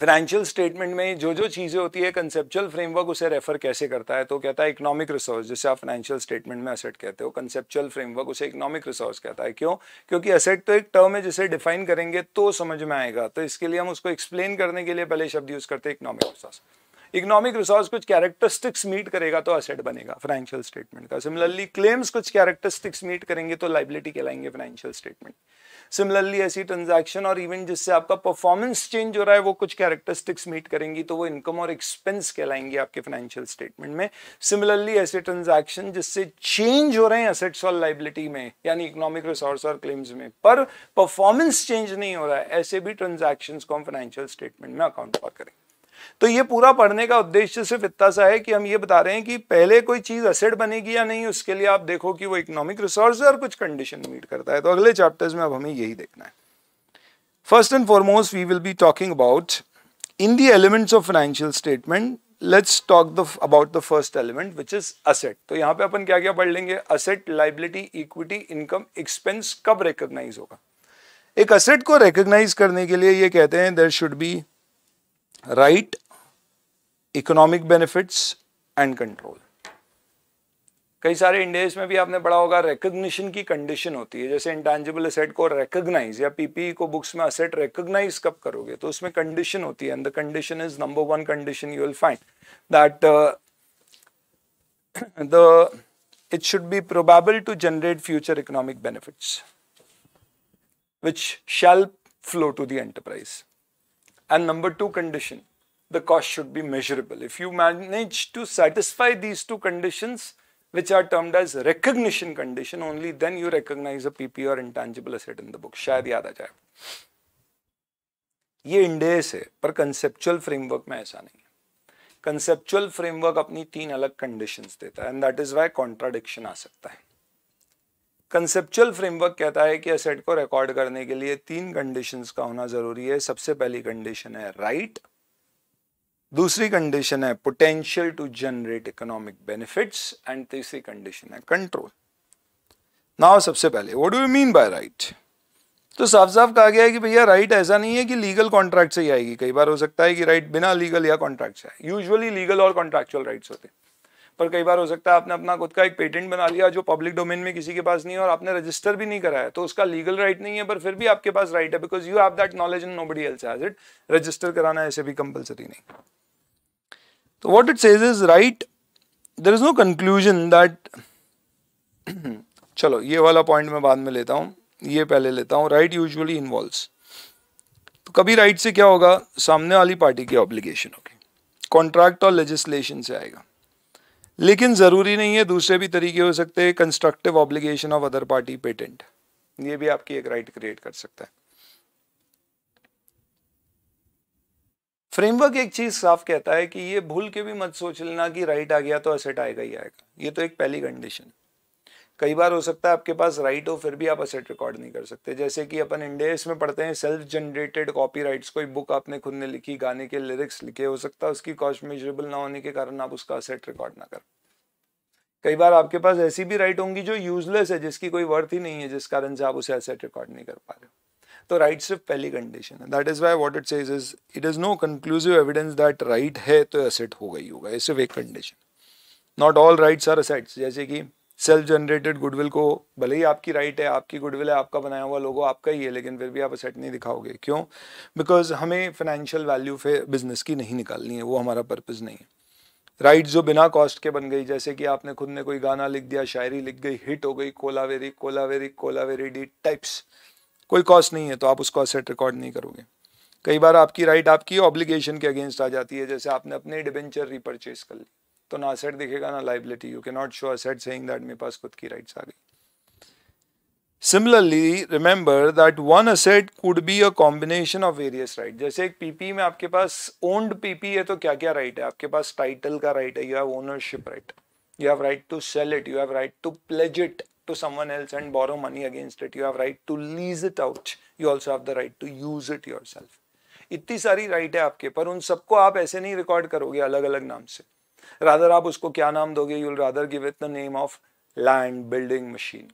फाइनेंशियल स्टेटमेंट में जो जो चीज़ें होती है कंसेप्चुअल फ्रेमवर्क उसे रेफर कैसे करता है तो कहता है इकोनॉमिक रिसोर्स जिसे आप फाइनेंशियल स्टेटमेंट में असेट कहते हो कंसेप्चुअल फ्रेमवर्क उसे इकोनॉमिक रिसोर्स कहता है क्यों क्योंकि असेट तो एक टर्म है जिसे डिफाइन करेंगे तो समझ में आएगा तो इसके लिए हम उसको एक्सप्लेन करने के लिए पहले शब्द यूज़ करते हैं इकोनॉमिक रिसोर्स इकोनॉमिक रिसोर्स कुछ कैरेक्टरिस्टिक्स मीट करेगा तो असेट बनेगा फाइनेंशियल स्टेटमेंट का सिमिलरली क्लेम्स कुछ कैरेक्टरिस्टिक्स मीट करेंगे तो लाइबिलिटी कहलाएंगे फाइनेंशियल स्टेटमेंट सिमिलरली ऐसी ट्रांजैक्शन और इवेंट जिससे आपका परफॉर्मेंस चेंज हो रहा है वो कुछ कैरेक्टरिस्टिक्स मीट करेंगी तो वो इनकम और एक्सपेंस कहलाएंगे आपके फाइनेंशियल स्टेटमेंट में सिमिलरली ऐसे ट्रांजैक्शन जिससे चेंज हो रहे हैं असेट्स और लाइबिलिटी में यानी इकोनॉमिक रिसोर्स और क्लेम्स में पर परफॉर्मेंस चेंज नहीं हो रहा है ऐसे भी ट्रांजेक्शन को हम फाइनेंशियल स्टेटमेंट में अकाउंट फॉर करेंगे तो ये पूरा पढ़ने का उद्देश्य सिर्फ इतना सा है कि हम ये बता रहे हैं कि पहले कोई चीज़ असेट बनेगी या नहीं उसके लिए आप देखो कि वो इकोनॉमिक रिसोर्स और कुछ कंडीशन मीट करता है तो अगले चैप्टर्स में अब हमें यही देखना है first and foremost we will be talking about in the elements of financial statement let's talk the about the first element which is asset तो यहाँ पे अपन क्या क्या पढ़ लेंगे asset liability equity income expense कब रिकोगनाइज होगा एक असेट को रिकोगनाइज करने के लिए ये कहते हैं there should be right economic benefits and control कई सारे इंडेस में भी आपने पढ़ा होगा रिकग्निशन की कंडीशन होती है जैसे इंटेंजिबल असेट को रिकग्नाइज या पीपीई को बुक्स में असेट रिकग्नाइज कब करोगे तो उसमें कंडीशन होती है and the condition is number one condition you will find that the it should be probable to generate future economic benefits which shall flow to the enterprise And number two condition, the cost should be measurable. If you manage to satisfy these two conditions, which are termed as recognition condition, only then you recognize a PP or intangible asset in the book. Shayad yaad ajaay. Yeh indes hai, par conceptual framework mein aisa nahi. Conceptual framework apni teen alag conditions deta And that is why contradiction aa sakta hai. Conceptual framework कहता है कि asset को record करने के लिए तीन conditions का होना जरूरी है सबसे पहली कंडीशन है राइट दूसरी कंडीशन है potential to generate economic benefits and तीसरी कंडीशन है कंट्रोल नाउ सबसे पहले what do you mean by right तो साफ साफ कहा गया है कि भैया राइट ऐसा नहीं है कि लीगल कॉन्ट्रैक्ट से ही आएगी कई बार हो सकता है कि राइट बिना लीगल या कॉन्ट्रैक्ट से यूजुअली लीगल और कॉन्ट्रेक्चुअल राइट्स होते हैं पर कई बार हो सकता है आपने अपना खुद का एक पेटेंट बना लिया जो पब्लिक डोमेन में किसी के पास नहीं है और आपने रजिस्टर भी नहीं कराया तो उसका लीगल राइट नहीं है पर फिर भी आपके पास राइट है because you have that knowledge in nobody else has it register कराना ऐसे भी कंपलसरी नहीं तो what it says is right there is no conclusion that चलो ये वाला पॉइंट मैं बाद में लेता हूँ ये पहले लेता हूँ राइट यूजली इन्वॉल्व्स तो कभी राइट से क्या होगा सामने वाली पार्टी की ऑब्लिगेशन होगी कॉन्ट्रैक्ट और लेजिस्लेशन से आएगा लेकिन ज़रूरी नहीं है दूसरे भी तरीके हो सकते हैं constructive obligation of other party patent ये भी आपकी एक राइट क्रिएट कर सकता है फ्रेमवर्क एक चीज साफ कहता है कि ये भूल के भी मत सोच लेना कि राइट आ गया तो असेट आएगा ही आएगा ये तो एक पहली कंडीशन है कई बार हो सकता है आपके पास राइट हो फिर भी आप असेट रिकॉर्ड नहीं कर सकते जैसे कि अपन इंडेस में पढ़ते हैं सेल्फ जनरेटेड कॉपी राइट्स कोई बुक आपने खुद ने लिखी गाने के लिरिक्स लिखे हो सकता है उसकी कॉस्ट मेजरेबल ना होने के कारण आप उसका असेट रिकॉर्ड ना कर कई बार आपके पास ऐसी भी राइट होंगी जो यूजलेस है जिसकी कोई वर्थ ही नहीं है जिस कारण से आप उसे असेट रिकॉर्ड नहीं कर पा रहे तो राइट सिर्फ पहली कंडीशन है that is why what it says is it is no conclusive evidence that right है तो असेट हो गई होगा ये सिर्फ एक condition not all rights are assets जैसे कि सेल्फ जनरेटेड गुडविल को भले ही आपकी राइट है आपकी गुडविल है आपका बनाया हुआ लोगो आपका ही है लेकिन फिर भी आप असेट नहीं दिखाओगे क्यों बिकॉज हमें फाइनेंशियल वैल्यू फिर बिजनेस की नहीं निकालनी है वो हमारा पर्पज़ नहीं है राइट right, जो बिना कॉस्ट के बन गई जैसे कि आपने खुद ने कोई गाना लिख दिया शायरी लिख गई हिट हो गई कोलावेरी कोलावेरी कोलावेरी डी टाइप्स कोई कॉस्ट नहीं है तो आप उसको असेट रिकॉर्ड नहीं करोगे कई बार आपकी राइट right, आपकी ऑब्लिगेशन के अगेंस्ट आ जाती है जैसे आपने अपने डिबेंचर रिपर्चेज कर ली तो ना असेट दिखेगा ना liability you can not show asset saying that मेरे पास खुद की राइट्स आ गई similarly remember that one asset could be a combination of various right जैसे एक पीपी में आपके पास ओन्ड पीपी है तो क्या क्या राइट है आपके पास टाइटल का राइट है you have ownership right you have right to sell it you have right to pledge it to someone else and borrow money against it you have right to lease it out you also have the right to use it yourself इतनी सारी right है आपके पर उन सबको आप ऐसे नहीं रिकॉर्ड करोगे अलग अलग नाम से राधर आप उसको क्या नाम दोगे you'll rather give it the name of land building machine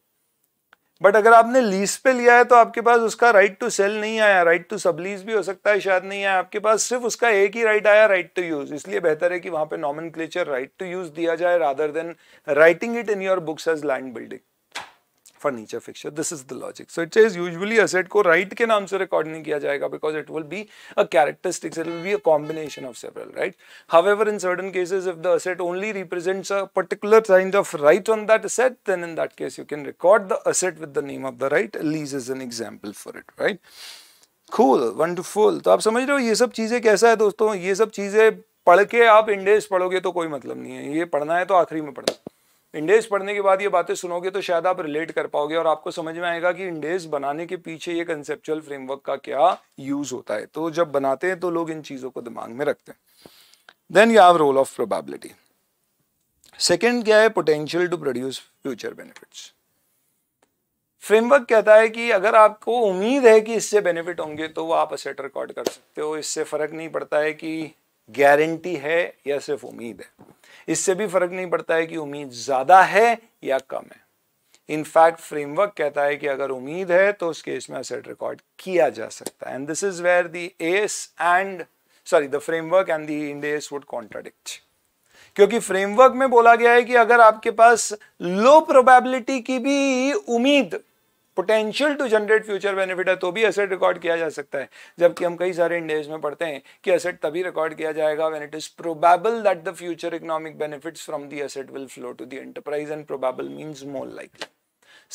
but अगर आपने लीज पे लिया है तो आपके पास उसका राइट टू सेल नहीं आया राइट टू सब लीज भी हो सकता है शायद नहीं आया आपके पास सिर्फ उसका एक ही राइट आया राइट टू यूज इसलिए बेहतर है कि वहां पे नॉमन राइट टू यूज दिया जाए rather than writing it in your books as land building furniture fixture this is the logic so it is usually asset को राइट right के नाम से रिकॉर्ड नहीं किया जाएगा because it will be a characteristics it will be a combination of several right however in certain cases if the asset only represents a particular kind of right on that asset then in that case you can record the asset with the name of the right lease is an example for it right cool wonderful तो आप समझ रहे हो ये सब चीजें कैसा है दोस्तों ये सब चीजें पढ़ के आप इंडेस पढ़ोगे तो कोई मतलब नहीं है ये पढ़ना है तो आखिरी में पढ़ना इंडेज पढ़ने के बाद ये बातें सुनोगे तो शायद आप रिलेट कर पाओगे और आपको समझ में आएगा कि इंडेज बनाने के पीछे ये कंसेप्चुअल फ्रेमवर्क का क्या यूज होता है तो जब बनाते हैं तो लोग इन चीज़ों को दिमाग में रखते हैं then you have role of probability second क्या है potential to produce future benefit framework कहता है कि अगर आपको उम्मीद है कि इससे बेनिफिट होंगे तो आप असेट रिकॉर्ड कर सकते हो इससे फर्क नहीं पड़ता है कि गारंटी है या सिर्फ उम्मीद है इससे भी फर्क नहीं पड़ता है कि उम्मीद ज्यादा है या कम है इनफैक्ट फ्रेमवर्क कहता है कि अगर उम्मीद है तो उस केस में असेट रिकॉर्ड किया जा सकता है and this is where the S and sorry the framework and the Ind AS would contradict क्योंकि फ्रेमवर्क में बोला गया है कि अगर आपके पास लो प्रोबेबिलिटी की भी उम्मीद potential to generate future benefit है तो भी असेट रिकॉर्ड किया जा सकता है जबकि हम कई सारे इंडेज में पढ़ते हैं कि असेट तभी रिकॉर्ड किया जाएगा when it is probable that the future economic benefits from the asset will flow to the enterprise and probable means more like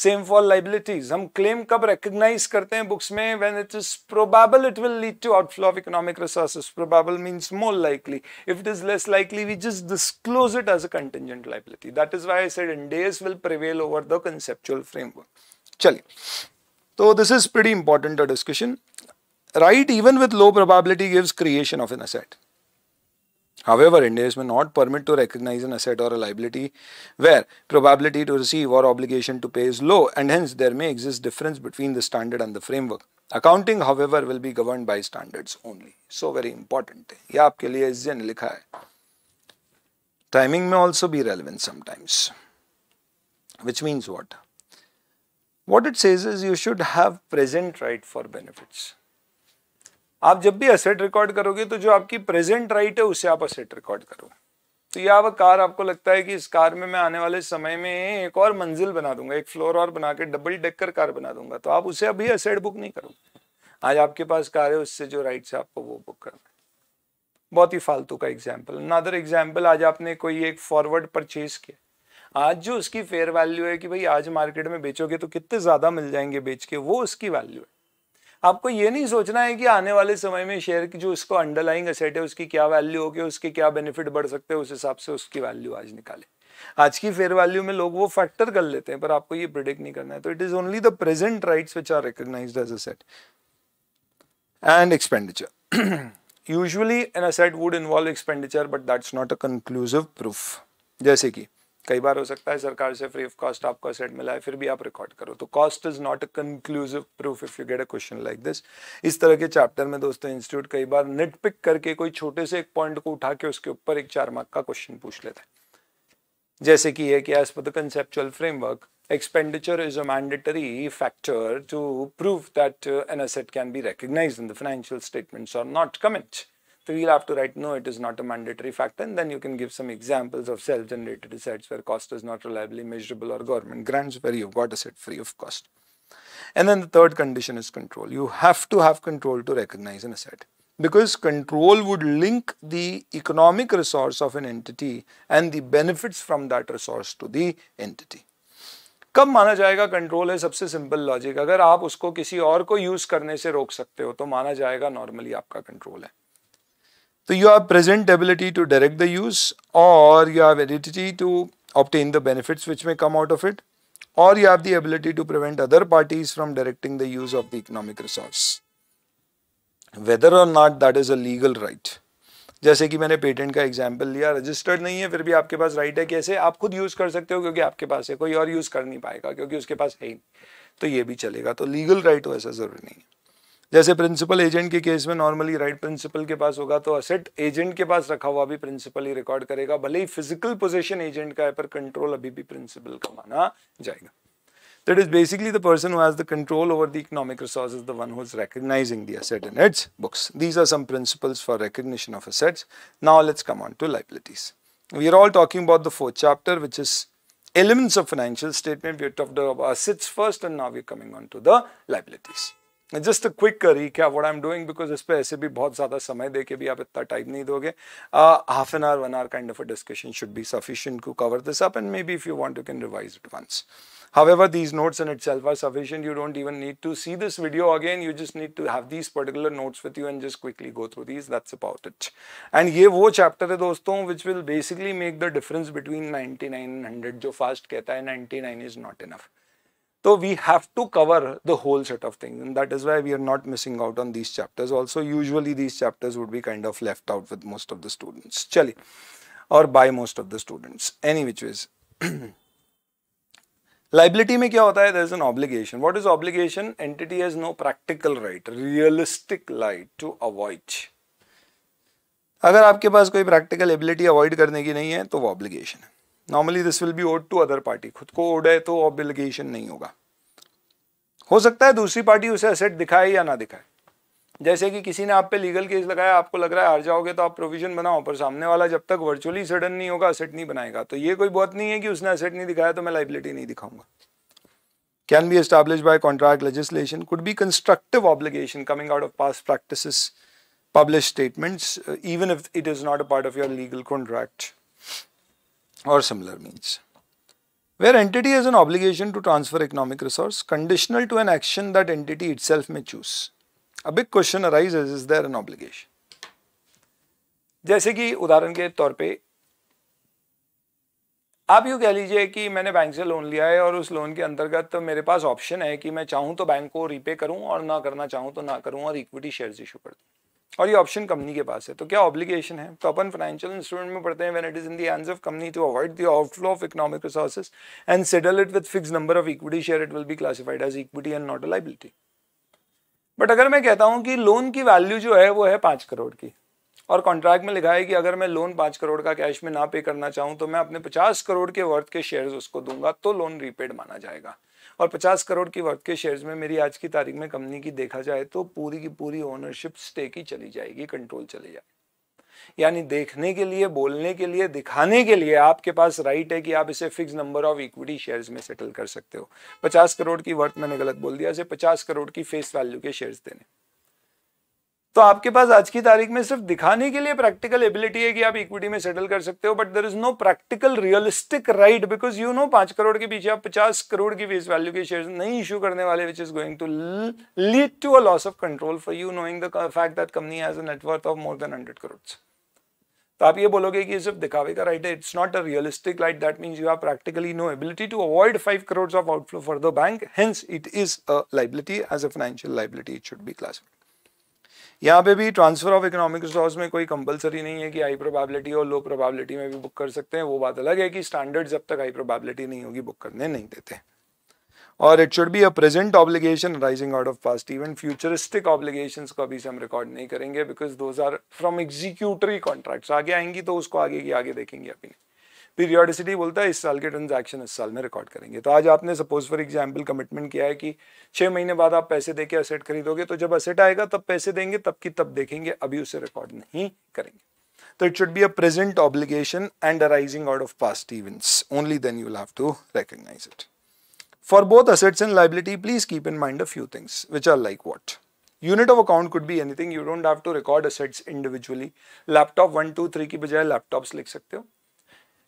same for liabilities हम क्लेम कब रिकग्नाइज करते हैं बुक्स में when it is probable it will lead to outflow of economic resources probable means more likely if it is less likely we just disclose it as a contingent liability that is why I said Ind AS will prevail over the conceptual framework चलिए तो this is pretty important discussion right even with low probability gives creation of an asset. However, India may not permit to recognize an asset or a liability where probability to receive or obligation to pay is low and hence there may exist difference between the standard and the framework. Accounting, however, will be governed by standards only. So very important. ये आपके लिए S ने लिखा है timing में also be What it says is you should have present right for benefits. आप जब भी असेट रिकॉर्ड करोगे तो जो आपकी प्रेजेंट राइट है उसे आप असेट रिकॉर्ड करो तो यह अब कार आपको लगता है कि इस कार में मैं आने वाले समय में एक और मंजिल बना दूंगा एक फ्लोर और बना के डबल डेक्कर कार बना दूंगा तो आप उसे अभी असेट बुक नहीं करोगे आज आपके पास कार है उससे जो राइट्स है आपको वो बुक करना है बहुत ही फालतू का एग्जाम्पल अनदर एग्जाम्पल आज आपने कोई एक फॉरवर्ड परचेज किया आज जो उसकी फेयर वैल्यू है कि भाई आज मार्केट में बेचोगे तो कितने ज़्यादा मिल जाएंगे बेच के वो उसकी वैल्यू है आपको ये नहीं सोचना है कि आने वाले समय में शेयर की जो उसको अंडरलाइंग असेट है उसकी क्या वैल्यू होगी उसके क्या बेनिफिट बढ़ सकते हैं उस हिसाब से उसकी वैल्यू आज निकाले आज की फेयर वैल्यू में लोग वो फैक्टर कर लेते हैं पर आपको ये प्रिडिक्ट नहीं करना है तो it is only the present right which are recognise as asset and expenditure usually an asset would involve expenditure but that's not a conclusive proof जैसे कि कई बार हो सकता है सरकार से फ्री ऑफ कॉस्ट आपको सेट मिला है फिर भी आप रिकॉर्ड करो तो cost is not a conclusive proof if you get a question like this इस तरह के चैप्टर में दोस्तों इंस्टीट्यूट कई बार नेट पिक करके कोई छोटे से एक पॉइंट को उठा के उसके ऊपर एक चार मार्क का क्वेश्चन पूछ लेता है जैसे कि है कि as per the conceptual framework expenditure is a mandatory factor to prove that an an can be be in the financial statements statements not comments So you'll have to write, no, it is not a mandatory factor. And then you can give some examples of self-generated sets where cost is not reliably measurable or government grants where you've got a set free of cost. And then the third condition is control. You have to have control to recognize an asset because control would link the economic resource of an entity and the benefits from that resource to the entity. कब माना जाएगा control है सबसे simple logic अगर आप उसको किसी और को यूज करने से रोक सकते हो तो माना जाएगा नॉर्मली आपका कंट्रोल है So you have present ability to direct the use or you have ability to obtain the benefits which may come out of it or you have the ability to prevent other parties from directing the use of the economic resource. Whether or not that is a legal right. जैसे कि मैंने patent का example लिया registered नहीं है फिर भी आपके पास राइट है कैसे आप खुद यूज़ कर सकते हो क्योंकि आपके पास है कोई और यूज़ कर नहीं पाएगा क्योंकि उसके पास है ही नहीं तो ये भी चलेगा तो लीगल राइट हो ऐसा ज़रूरी नहीं है जैसे प्रिंसिपल एजेंट के केस में नॉर्मली राइट प्रिंसिपल के पास होगा तो असेट एजेंट के पास रखा हुआ भी प्रिंसिपल ही रिकॉर्ड करेगा भले ही फिजिकल पोजिशन एजेंट का है पर कंट्रोल अभी भी प्रिंसिपल का माना जाएगा that is basically the person who has the control over the economic resource the one who is recognising the asset in its books these are some principles for recognition of assets now let's come on to liabilities we are all talking about the fourth chapter which is elements of financial statement we talked about assets first and now we coming on to the liabilities just a quick recap what I am doing because इस पर ऐसे भी बहुत ज़्यादा समय दे के भी आप इतना टाइम नहीं दोगे half an hour one hour kind of a discussion should be sufficient to cover this up and maybe if you want you can revise it once However, these notes in itself are sufficient. You don't even need to see this video again. You just need to have these particular notes with you and just quickly go through these. That's about it. And ये वो chapter है दोस्तों which will basically make the difference between 99 and 100. जो fast कहता है 99 is not enough. तो we have to cover the whole set of thing that is why we are not missing out on these chapters also usually these chapters would be kind of left out with most of the students चलिए और by most of the students any which is liability में क्या होता है thus an obligation what is obligation entity has no practical right realistic right to avoid अगर आपके पास कोई practical ability avoid करने की नहीं है तो वो ऑब्लिगेशन है normally this will be owed to other party खुद को ओड है तो ऑब्लिगेशन नहीं होगा हो सकता है दूसरी पार्टी उसे असेट दिखाए या ना दिखाए जैसे कि किसी ने आप पे लीगल केस लगाया आपको लग रहा है हार जाओगे तो आप प्रोविजन बनाओ पर सामने वाला जब तक वर्चुअली सडन नहीं होगा असेट नहीं बनाएगा तो ये कोई बहुत नहीं है कि उसने असेट नहीं दिखाया तो मैं लाइबिलिटी नहीं दिखाऊंगा can be establish by contract legislation could be constructive obligation coming out of past practice publish statements even if it is not a part of your legal contract or similar means. Where entity has an obligation to transfer economic resource conditional to an action that entity itself may choose. A big question arises, is there an obligation? जैसे कि उदाहरण के तौर पे आप you कह लीजिए कि मैंने बैंक से लोन लिया है और उस लोन के अंतर्गत तो मेरे पास ऑप्शन है कि मैं चाहूं तो बैंक को रीपे करूं और ना करना चाहूं तो ना करूं और इक्विटी शेयर्स इशू कर दूं और ये ऑप्शन कंपनी के पास है तो क्या ऑब्लिगेशन है तो अपन फाइनेंशियल इंस्ट्रूमेंट में पढ़ते हैं when it is in the hands of company to avoid the outflow of economic resources and settle it with fix number of equity share it will be classified as equity and not a liability but अगर मैं कहता हूं कि loan की value जो है वो है पाँच करोड़ की और कॉन्ट्रैक्ट में लिखा है कि अगर मैं लोन पाँच करोड़ का कैश में ना पे करना चाहूँ तो मैं अपने पचास करोड़ के वर्थ के शेयर्स उसको दूंगा तो लोन रीपेड माना जाएगा और 50 करोड़ की वर्थ के शेयर्स में मेरी आज की तारीख में कंपनी की देखा जाए तो पूरी की पूरी ओनरशिप स्टे की चली जाएगी कंट्रोल चली जाएगी यानी देखने के लिए बोलने के लिए दिखाने के लिए आपके पास राइट है कि आप इसे fix number of equity shares में सेटल कर सकते हो 50 करोड़ की वर्थ मैंने गलत बोल दिया इसे 50 करोड़ की फेस वैल्यू के शेयर्स देने तो आपके पास आज की तारीख में सिर्फ दिखाने के लिए प्रैक्टिकल एबिलिटी है कि आप इक्विटी में सेटल कर सकते हो but there is no practical realistic right because you know पांच करोड़ के पीछे आप पचास करोड़ की फेस वैल्यू के शेयर नहीं इशू करने वाले which is going to lead to a loss of control for you knowing the fact that company has net worth of more than hundred crore तो आप ये बोलोगे कि ये सिर्फ दिखावे का राइट है it's not a realistic right that means you have practically no ability to avoid five crore of outflow for the bank hence it is a liability as a financial liability it should be classified यहाँ पे भी transfer of economic resource में कोई compulsory नहीं है कि high probability और लो probability में भी बुक कर सकते हैं वो बात अलग है कि स्टैंडर्ड जब तक हाई प्रोबेबिलिटी नहीं होगी बुक करने नहीं देते और it should be a present obligation rising out of past even futuristic obligation को अभी से हम रिकॉर्ड नहीं करेंगे because those are from executory contracts आगे आएंगी तो उसको आगे की आगे देखेंगे अभी पीरियोडिसिटी बोलता है इस साल के ट्रांजैक्शन इस साल में रिकॉर्ड करेंगे तो आज आपने सपोज फॉर एग्जांपल कमिटमेंट किया है कि छः महीने बाद आप पैसे देके के असेट खरीदोगे तो जब असेट आएगा तब पैसे देंगे तब की तब देखेंगे अभी उसे रिकॉर्ड नहीं करेंगे तो it should be a present obligation and arising out of past events only then you have to recognise it for both assets and liability please keep in mind a few things which are like what unit of account could be anything you don't have to record assets individually laptop one two three की बजाय laptops लिख सकते हो.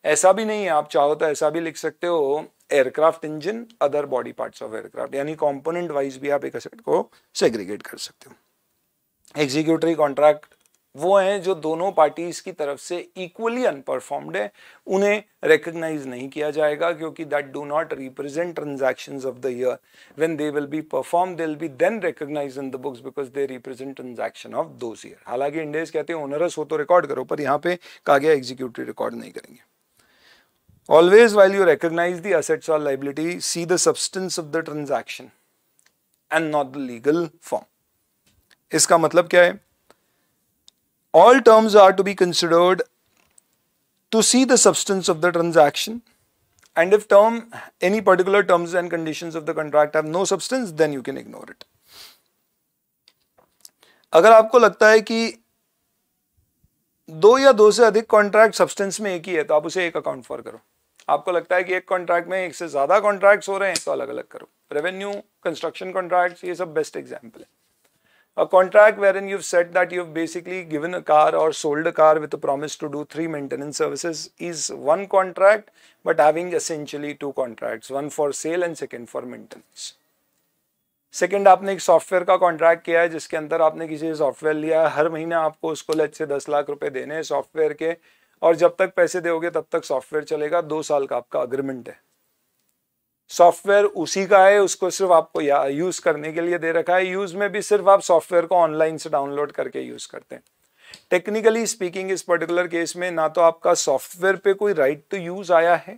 ऐसा भी नहीं है आप चाहो तो ऐसा भी लिख सकते हो aircraft engine other body parts of aircraft यानी कंपोनेंट वाइज भी आप एक असेट को सेग्रीगेट कर सकते हो एग्जीक्यूटरी कॉन्ट्रैक्ट वो हैं जो दोनों पार्टीज की तरफ से इक्वली अनपरफॉर्म्ड है उन्हें रिकग्नाइज नहीं किया जाएगा क्योंकि that do not represent transaction of the year when they will be perform they will be then recognise in the books because they represent transaction of those year हालांकि इंडेज कहते हैं onerous हो तो record करो पर यहाँ पे कहा गया एग्जीक्यूटिव रिकॉर्ड नहीं करेंगे Always while you recognize the assets or liability, see the substance of the transaction and not the legal form. इसका matlab kya hai All terms are to be considered to see the substance of the transaction and if term any particular terms and conditions of the contract have no substance then you can ignore it. agar aapko lagta hai ki दो या दो से अधिक contract substance में एक ही है तो आप उसे एक अकाउंट फॉर करो आपको लगता है कि एक कॉन्ट्रैक्ट में एक से ज़्यादा कॉन्ट्रैक्ट्स हो रहे हैं तो अलग अलग करो रेवेन्यू कंस्ट्रक्शन कॉन्ट्रैक्ट्स ये सब बेस्ट एग्जाम्पल है a contract wherein you've said that you've basically given a car or sold a car with a promise to do three maintenance services is one contract but having essentially two contracts one for sale and second for maintenance second आपने एक software का contract किया है जिसके अंदर आपने किसी software लिया है हर महीना आपको उसको लच से दस लाख रुपए देने हैं सॉफ्टवेयर के और जब तक पैसे दोगे तब तक सॉफ्टवेयर चलेगा दो साल का आपका अग्रीमेंट है सॉफ्टवेयर उसी का है उसको सिर्फ आपको यूज करने के लिए दे रखा है यूज में भी सिर्फ आप सॉफ्टवेयर को ऑनलाइन से डाउनलोड करके यूज करते हैं टेक्निकली स्पीकिंग इस पर्टिकुलर केस में ना तो आपका सॉफ्टवेयर पे कोई राइट टू यूज आया है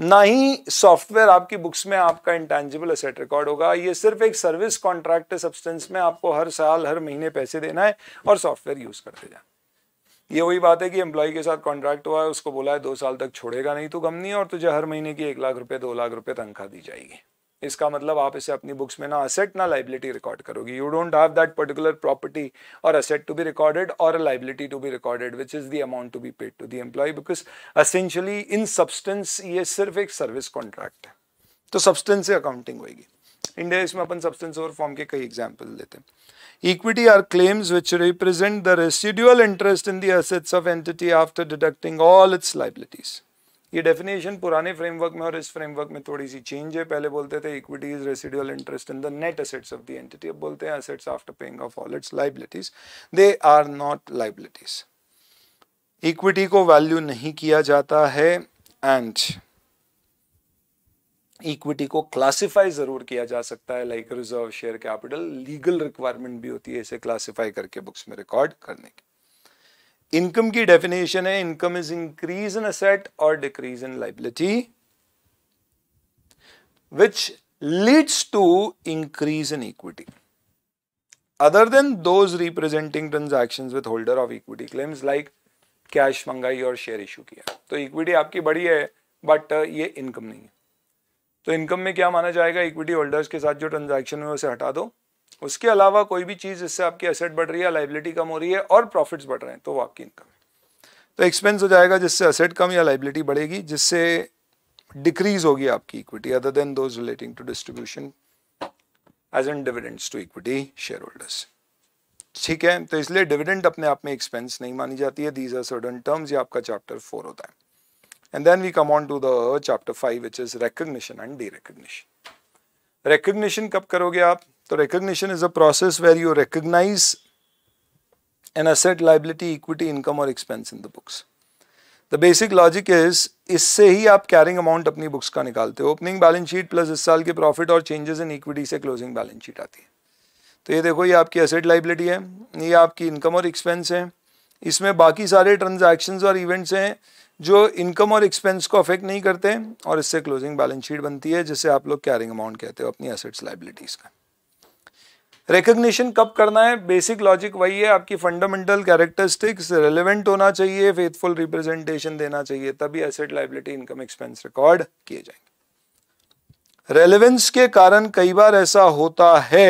ना ही सॉफ्टवेयर आपकी बुक्स में आपका इंटेंजिबल असेट रिकॉर्ड होगा ये सिर्फ एक सर्विस कॉन्ट्रैक्ट सब्सटेंस में आपको हर साल हर महीने पैसे देना है और सॉफ्टवेयर यूज करते जाना ये वही बात है कि एम्प्लॉय के साथ कॉन्ट्रैक्ट हुआ है उसको बोला है दो साल तक छोड़ेगा नहीं तो गम नहीं और तुझे हर महीने की एक लाख रुपये दो लाख रुपये तनख्वाह दी जाएगी इसका मतलब आप इसे अपनी बुक्स में ना असेट ना लाइबिलिटी रिकॉर्ड करोगे you don't have that particular property और असेट टू बी रिकॉर्डेड और a liability to be recorded which is the amount to be paid to the employee because essentially in substance ये सिर्फ एक service contract है तो substance से accounting होगी India इसमें अपन सब्सटेंस और फॉर्म के कई एग्जाम्पल देते हैं Equity are claims which represent the residual interest in the assets of entity after deducting all its liabilities. ये डेफिनेशन पुराने फ्रेमवर्क में और इस फ्रेमवर्क में थोड़ी सी चेंज है पहले बोलते थे equity is residual interest in the net assets of the entity अब बोलते हैं assets after paying off all its liabilities they are not liabilities equity को वैल्यू नहीं किया जाता है एंड इक्विटी को क्लासिफाई ज़रूर किया जा सकता है like reserve share capital legal requirement भी होती है इसे क्लासिफाई करके बुक्स में रिकॉर्ड करने की इनकम की डेफिनेशन है income is increase in asset और decrease in liability which leads to increase in equity other than those representing transaction with holder of equity claims like cash मंगाई और share issue किया तो equity आपकी बड़ी है बट uh, ये income नहीं है तो इनकम में क्या माना जाएगा इक्विटी होल्डर्स के साथ जो ट्रांजैक्शन है उसे हटा दो उसके अलावा कोई भी चीज़ जिससे आपकी एसेट बढ़ रही है लाइबिलिटी कम हो रही है और प्रॉफिट्स बढ़ रहे हैं तो वो आपकी इनकम है तो एक्सपेंस हो जाएगा जिससे असेट कम या लाइबिलिटी बढ़ेगी जिससे डिक्रीज होगी आपकी equity other than those relating to distribution as an dividends to equity share holders ठीक है तो इसलिए डिविडेंड अपने आप में एक्सपेंस नहीं मानी जाती है दीज आर सर्टन टर्म्स ये आपका चैप्टर फोर होता है And then we come on to the chapter 5 which is recognition and derecognition. Recognition kab karoge aap so recognition is a process where you recognize an asset, liability, equity, income or expense in the books. The basic logic is इससे ही आप carrying amount अपनी books का निकालते हो opening balance sheet plus इस साल के प्रॉफिट और चेंजेस इन इक्विटी से क्लोजिंग बैलेंस शीट आती है तो ये देखो ये आपकी एसेट लाइबिलिटी है ये आपकी इनकम और एक्सपेंस है इसमें बाकी सारे ट्रांजैक्शंस और इवेंट्स हैं जो इनकम और एक्सपेंस को अफेक्ट नहीं करते और इससे क्लोजिंग बैलेंस शीट बनती है जिसे आप लोग कैरिंग अमाउंट कहते हो अपनी एसेट्स लाइबिलिटीज का रिकग्निशन कब करना है बेसिक लॉजिक वही है आपकी फंडामेंटल कैरेक्टरिस्टिक्स रेलिवेंट होना चाहिए फेथफुल रिप्रेजेंटेशन देना चाहिए तभी asset liability income expense record किए जाएंगे रेलिवेंस के कारण कई बार ऐसा होता है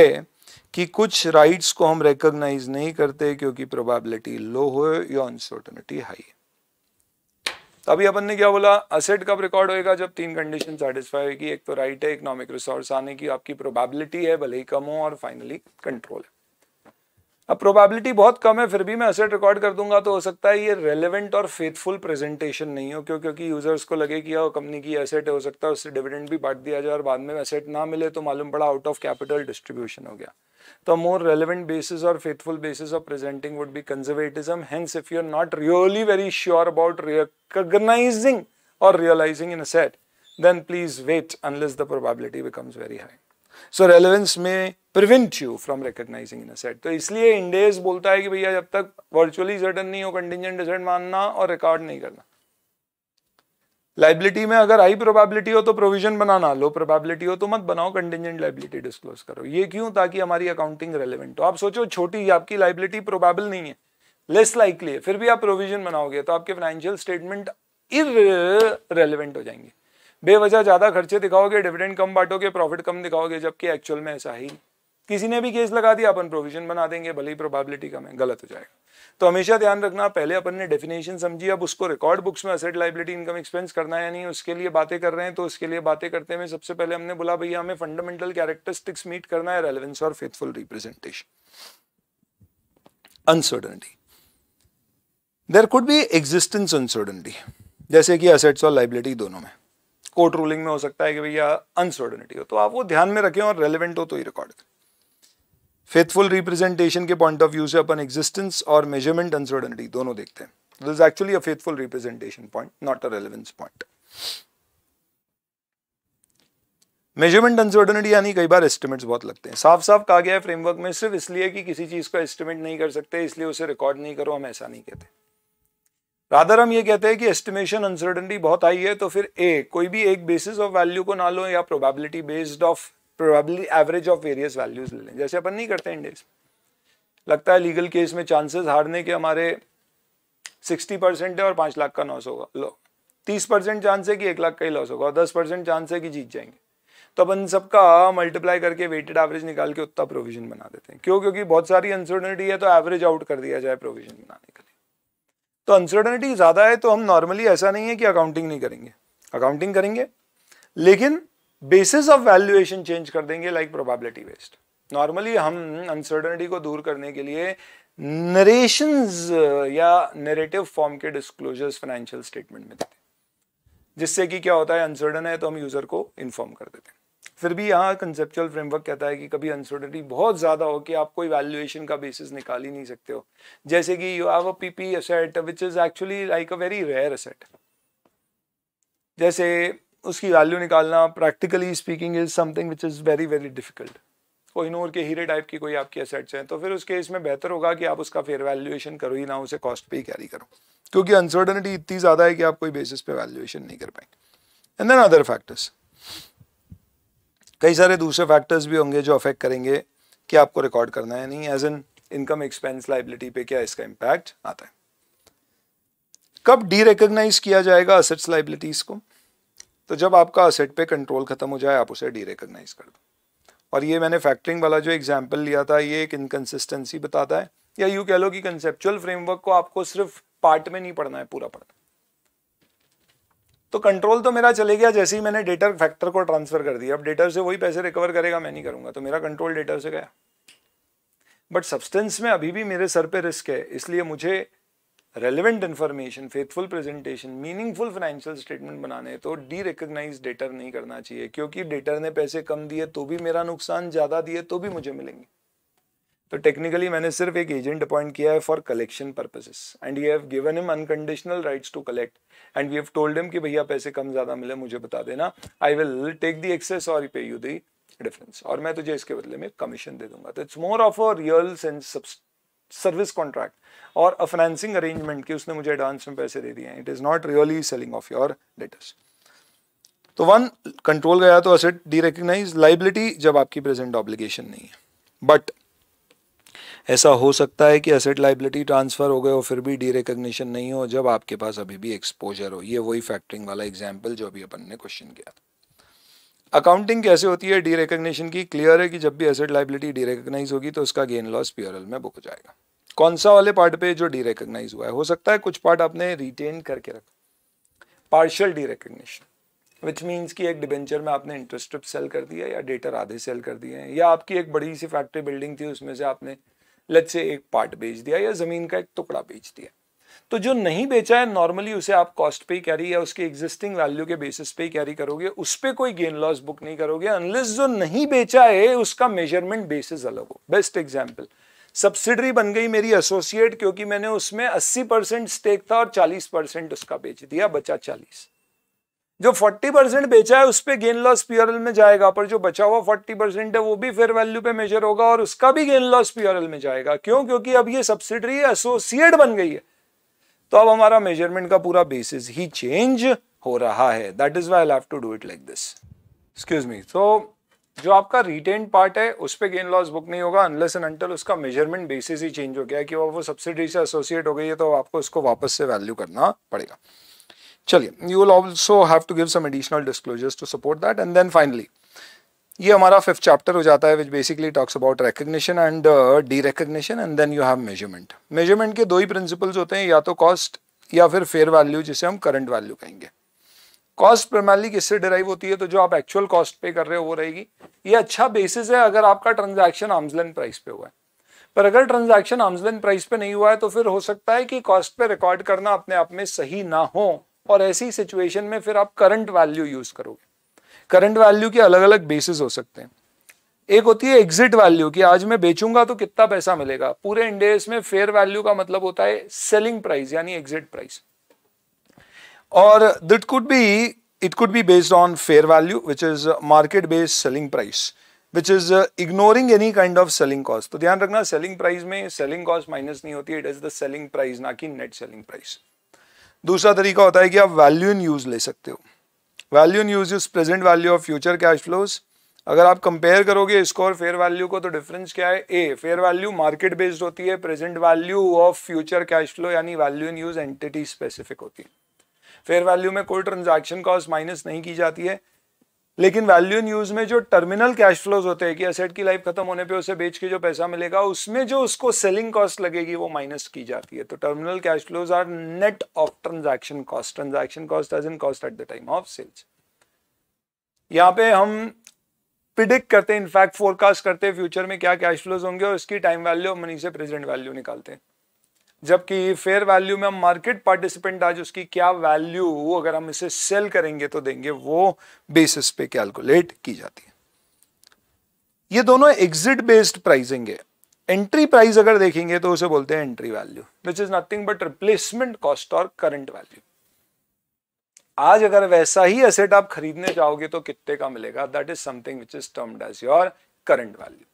कि कुछ राइट्स को हम रिकग्नाइज नहीं करते क्योंकि प्रोबेबिलिटी लो हो या अनसर्टनिटी हाई है तो अभी अपन ने क्या बोला असेट कब रिकॉर्ड होएगा जब तीन कंडीशन सेटिस्फाई होगी एक तो राइट है इकोनॉमिक रिसोर्स आने की आपकी प्रोबेबिलिटी है भले ही कम हो और फाइनली कंट्रोल है अब प्रोबेबिलिटी बहुत कम है फिर भी मैं असेट रिकॉर्ड कर दूंगा तो हो सकता है ये रेलेवेंट और फेथफुल प्रेजेंटेशन नहीं हो क्यों क्योंकि यूजर्स को लगे कि यह कंपनी की असेट हो सकता है उससे डिविडेंड भी बांट दिया जाए और बाद में असेट ना मिले तो मालूम पड़ा आउट ऑफ कैपिटल डिस्ट्रीब्यूशन हो गया तो मोर रेलिवेंट बेसिस और faithful basis of presenting would be conservatism hence if you are not really very sure about recognising और realising in asset then please wait unless the probability becomes very high so relevance में prevent you from recognising in asset तो इसलिए इंडेज बोलता है कि भैया जब तक वर्चुअली सर्टन नहीं हो कंटिजेंट असेट मानना और रिकॉर्ड नहीं करना लाइबिलिटी में अगर हाई प्रोबेबिलिटी हो तो प्रोविजन बनाना लो प्रोबेबिलिटी हो तो मत बनाओ कंटिजेंट लाइबिलिटी डिस्क्लोज करो ये क्यों ताकि हमारी अकाउंटिंग रेलिवेंट हो आप सोचो छोटी आपकी लाइबिलिटी प्रोबेबल नहीं है लेस लाइकली है फिर भी आप प्रोविजन बनाओगे तो आपके फाइनेंशियल स्टेटमेंट रेलिवेंट हो जाएंगे बेवजह ज़्यादा खर्चे दिखाओगे डिविडेंड कम बांटोगे प्रॉफिट कम दिखाओगे जबकि एक्चुअल में ऐसा ही किसी ने भी केस लगा दिया अपन प्रोविजन बना देंगे भले ही प्रोबेबिलिटी कम है गलत हो जाएगा तो हमेशा ध्यान रखना पहले अपन ने डेफिनेशन समझी अब उसको रिकॉर्ड बुक्स में असेट लाइबिलिटी इनकम एक्सपेंस करना है या नहीं उसके लिए बातें कर रहे हैं तो उसके लिए बातें करते हुए सबसे पहले हमने बोला भैया हमें फंडामेंटल कैरेक्टरिस्टिक्स मीट करना है रेलिवेंस और faithful representation uncertainty there could be existence uncertainty जैसे कि असेट्स और लाइबिलिटी दोनों में कोर्ट रूलिंग में हो सकता है कि भैया अनसर्टनिटी हो तो आप वो ध्यान में रखें और रेलिवेंट हो तो ही रिकॉर्ड करें फेथफुल रिप्रेजेंटेशन के पॉइंट ऑफ व्यू से अपन एग्जिस्टेंस और मेजरमेंट अनसर्टनिटी दोनों देखते हैं this is actually a faithful representation point not a relevance point measurement uncertainty यानी कई बार एस्टिमेट्स बहुत लगते हैं साफ साफ कहा गया है फ्रेमवर्क में सिर्फ इसलिए कि किसी चीज़ का एस्टिमेट नहीं कर सकते इसलिए उसे रिकॉर्ड नहीं करो हम ऐसा नहीं कहते राधर हम ये कहते हैं कि एस्टिमेशन अनसर्टनिटी बहुत हाई है तो फिर ए कोई भी एक बेसिस ऑफ वैल्यू को ना लो या probability based of probability average of various values ले लें जैसे अपन नहीं करते इंडेक्स लगता है लीगल केस में चांसेस हारने के हमारे सिक्सटी परसेंट है और पांच लाख का लॉस होगा लो तीस परसेंट चांस है कि एक लाख का ही लॉस होगा और दस परसेंट चांस है कि जीत जाएंगे तो अपन सबका मल्टीप्लाई करके वेटेड एवरेज निकाल के उतना प्रोविजन बना देते हैं क्यों क्योंकि बहुत सारी अनसर्टनिटी है तो एवरेज आउट कर दिया जाए प्रोविजन बनाने के लिए तो अनसर्टनिटी ज़्यादा है तो हम नॉर्मली ऐसा नहीं है कि अकाउंटिंग नहीं करेंगे अकाउंटिंग करेंगे लेकिन बेसिस ऑफ वैल्यूएशन चेंज कर देंगे लाइक प्रोबेबिलिटी बेस्ड नॉर्मली हम अनसर्टनिटी को दूर करने के लिए नरेशन uh, या नरेटिव फॉर्म के डिस्क्लोजर्स फाइनेंशियल स्टेटमेंट में देते हैं जिससे कि क्या होता है अनसर्टन है तो हम यूज़र को इन्फॉर्म कर देते हैं फिर भी यहाँ कंसेप्चुअल फ्रेमवर्क कहता है कि कभी अनसर्टनिटी बहुत ज़्यादा हो कि आप कोई वैल्यूएशन का बेसिस निकाल ही नहीं सकते हो जैसे कि you have a PP asset which is actually like a very rare asset जैसे उसकी वैल्यू निकालना practically speaking is something which is very very difficult नोर के हीरे टाइप की कोई आपकी असेट्स हैं तो फिर उसके इसमें बेहतर होगा कि आप उसका फेयर वैल्यूएशन करो ही ना उसे कॉस्ट पे ही कैरी करो क्योंकि अनसर्टनिटी इतनी ज़्यादा है कि आप कोई बेसिस पे वैल्यूएशन नहीं कर पाएंगे एंड देन अदर फैक्टर्स कई सारे दूसरे फैक्टर्स भी होंगे जो अफेक्ट करेंगे कि आपको रिकॉर्ड करना है नहीं as an income expense liability पे क्या इसका इम्पैक्ट आता है कब डी रिकग्नाइज किया जाएगा असेट्स लाइबिलिटीज को तो जब आपका असेट पे कंट्रोल खत्म हो जाए आप उसे डी रिकग्नाइज कर दो और ये मैंने फैक्टरिंग वाला जो एग्जाम्पल लिया था ये एक इनकन्सिस्टेंसी बताता है या यू कह लो कि कंसेप्चुअल फ्रेमवर्क को आपको सिर्फ पार्ट में नहीं पढ़ना है पूरा पढ़ना तो कंट्रोल तो मेरा चले गया जैसे ही मैंने डेटर फैक्टर को ट्रांसफर कर दिया अब डेटर से वही पैसे रिकवर करेगा मैं नहीं करूंगा तो मेरा कंट्रोल डेटर से गया बट सब्सटेंस में अभी भी मेरे सर पे रिस्क है इसलिए मुझे relevant information faithful presentation meaningful financial statement बनाने तो डी रिकग्नाइज डेटर नहीं करना चाहिए क्योंकि डेटर ने पैसे कम दिए तो भी मेरा नुकसान ज़्यादा दिए तो भी मुझे मिलेंगे तो टेक्निकली मैंने सिर्फ एक एजेंट अपॉइंट किया है for collection purposes and you have given him unconditional rights to collect and we have told him कि भैया पैसे कम ज़्यादा मिले मुझे बता देना I will take the access और पे यू दी डिफरेंस और मैं तुझे इसके बदले में कमीशन दे दूंगा तो it's more of a real sense service contract और अ फाइनेंसिंग अरेंजमेंट की उसने मुझे एडवांस में पैसे दे दिए it is not really selling of your letters तो वन कंट्रोल गया तो असेट डी रिकग्नाइज लाइबिलिटी जब आपकी प्रेजेंट ऑब्लिगेशन नहीं है बट ऐसा हो सकता है कि एसेट लाइबिलिटी ट्रांसफ़र हो गए और फिर भी डी रिकोगशन नहीं हो जब आपके पास अभी भी एक्सपोजर हो ये वही फैक्टरिंग वाला एग्जाम्पल जो अभी अपन ने क्वेश्चन किया था अकाउंटिंग कैसे होती है डी रिकोगशन की क्लियर है कि जब भी एसेट लाइबिलिटी डी रिकोगनाइज होगी तो उसका गेन लॉस पीआरएल में बुक हो जाएगा कौन सा वाले पार्ट पे जो डी रिकोगनाइज हुआ है हो सकता है कुछ पार्ट आपने रिटेन करके रखा partial derecognition which means कि एक डिबेंचर में आपने इंटरेस्ट सेल कर दिया या डेटर आधे सेल कर दिए हैं या आपकी एक बड़ी सी फैक्ट्री बिल्डिंग थी उसमें से आपने लच से एक पार्ट बेच दिया या जमीन का एक टुकड़ा बेच दिया तो जो नहीं बेचा है नॉर्मली उसे आप कॉस्ट पे कैरी या उसके एग्जिस्टिंग वैल्यू के बेसिस पे कैरी करोगे उस पर कोई गेन लॉस बुक नहीं करोगे अनलेस जो नहीं बेचा है उसका मेजरमेंट बेसिस अलग हो बेस्ट एग्जाम्पल सब्सिडरी बन गई मेरी एसोसिएट क्योंकि मैंने उसमें 80 परसेंट स्टेक था और 40 परसेंट उसका बेच दिया बचा 40 जो 40 परसेंट बेचा है उस पर गेन लॉस पीआरएल में जाएगा पर जो बचा हुआ 40 परसेंट है वो भी फेयर वैल्यू पे मेजर होगा और उसका भी गेन लॉस पीआरएल में जाएगा क्यों क्योंकि अब ये सब्सिडरी एसोसिएट बन गई है तो अब हमारा मेजरमेंट का पूरा बेसिस ही चेंज हो रहा है that is why have to do it like this excuse me तो जो आपका रिटेन पार्ट है उस पर गेन लॉस बुक नहीं होगा अनलेस एंड अंटल उसका मेजरमेंट बेसिस ही चेंज हो गया कि वो सब्सिडी से एसोसिएट हो गई है तो आपको उसको वापस से वैल्यू करना पड़ेगा चलिए you will also have to give some additional disclosures to support that and then finally ये हमारा फिफ्थ चैप्टर हो जाता है which basically talks about recognition and derecognition and then you have measurement measurement के दो ही principles होते हैं या तो कॉस्ट या फिर फेयर वैल्यू जिसे हम करंट वैल्यू कहेंगे कॉस्ट प्राइमरली किससे डिराइव होती है तो जो आप एक्चुअल कॉस्ट पे कर रहे हो वो रहेगी ये अच्छा बेसिस है अगर आपका ट्रांजेक्शन आर्म्सलेंथ प्राइस पे हुआ है पर अगर ट्रांजेक्शन आर्म्सलेंथ प्राइस पे नहीं हुआ है तो फिर हो सकता है कि कॉस्ट पे रिकॉर्ड करना अपने आप में सही ना हो और ऐसी सिचुएशन में फिर आप करंट वैल्यू यूज करोगे करंट वैल्यू के अलग अलग बेसिस हो सकते हैं एक होती है एग्जिट वैल्यू कि आज मैं बेचूंगा तो कितना पैसा मिलेगा पूरे इंडेक्स में फेयर वैल्यू का मतलब होता है सेलिंग प्राइस यानी एग्जिट प्राइस और that could be it could be based on fair value which is market based selling price which is ignoring any kind of selling cost तो ध्यान रखना सेलिंग प्राइस में सेलिंग कॉस्ट माइनस नहीं होती it is the selling price ना कि net selling price दूसरा तरीका होता है कि आप वैल्यू इन यूज़ ले सकते हो value in use is present value of future cash flows अगर आप कंपेयर करोगे इसको और फेयर वैल्यू को तो डिफरेंस क्या है a fair value market based होती है present value of future cash flow यानी value in use entity specific होती है फेयर वैल्यू में कोई ट्रांजैक्शन कॉस्ट माइनस नहीं की जाती है लेकिन वैल्यू इन यूज में जो टर्मिनल कैश फ्लोज होते हैं कि असेट की लाइफ खत्म होने पे उसे बेच के जो पैसा मिलेगा उसमें जो उसको सेलिंग कॉस्ट लगेगी वो माइनस की जाती है तो terminal cash flows are net of transaction cost transaction cost as in cost at the time of sales यहाँ पे हम प्रिडिक्ट करते हैं इनफैक्ट फोरकास्ट करते हैं फ्यूचर में क्या कैश फ्लोज होंगे और उसकी टाइम वैल्यू और मनी से प्रेजेंट वैल्यू निकालते हैं जबकि फेयर वैल्यू में हम मार्केट पार्टिसिपेंट आज उसकी क्या वैल्यू अगर हम इसे सेल करेंगे तो देंगे वो बेसिस पे कैलकुलेट की जाती है ये दोनों एग्जिट बेस्ड प्राइसिंग है एंट्री प्राइस अगर देखेंगे तो उसे बोलते हैं entry value which is nothing but replacement cost और करंट वैल्यू आज अगर वैसा ही एसेट आप खरीदने जाओगे तो कितने का मिलेगा that is something which is termed as your current value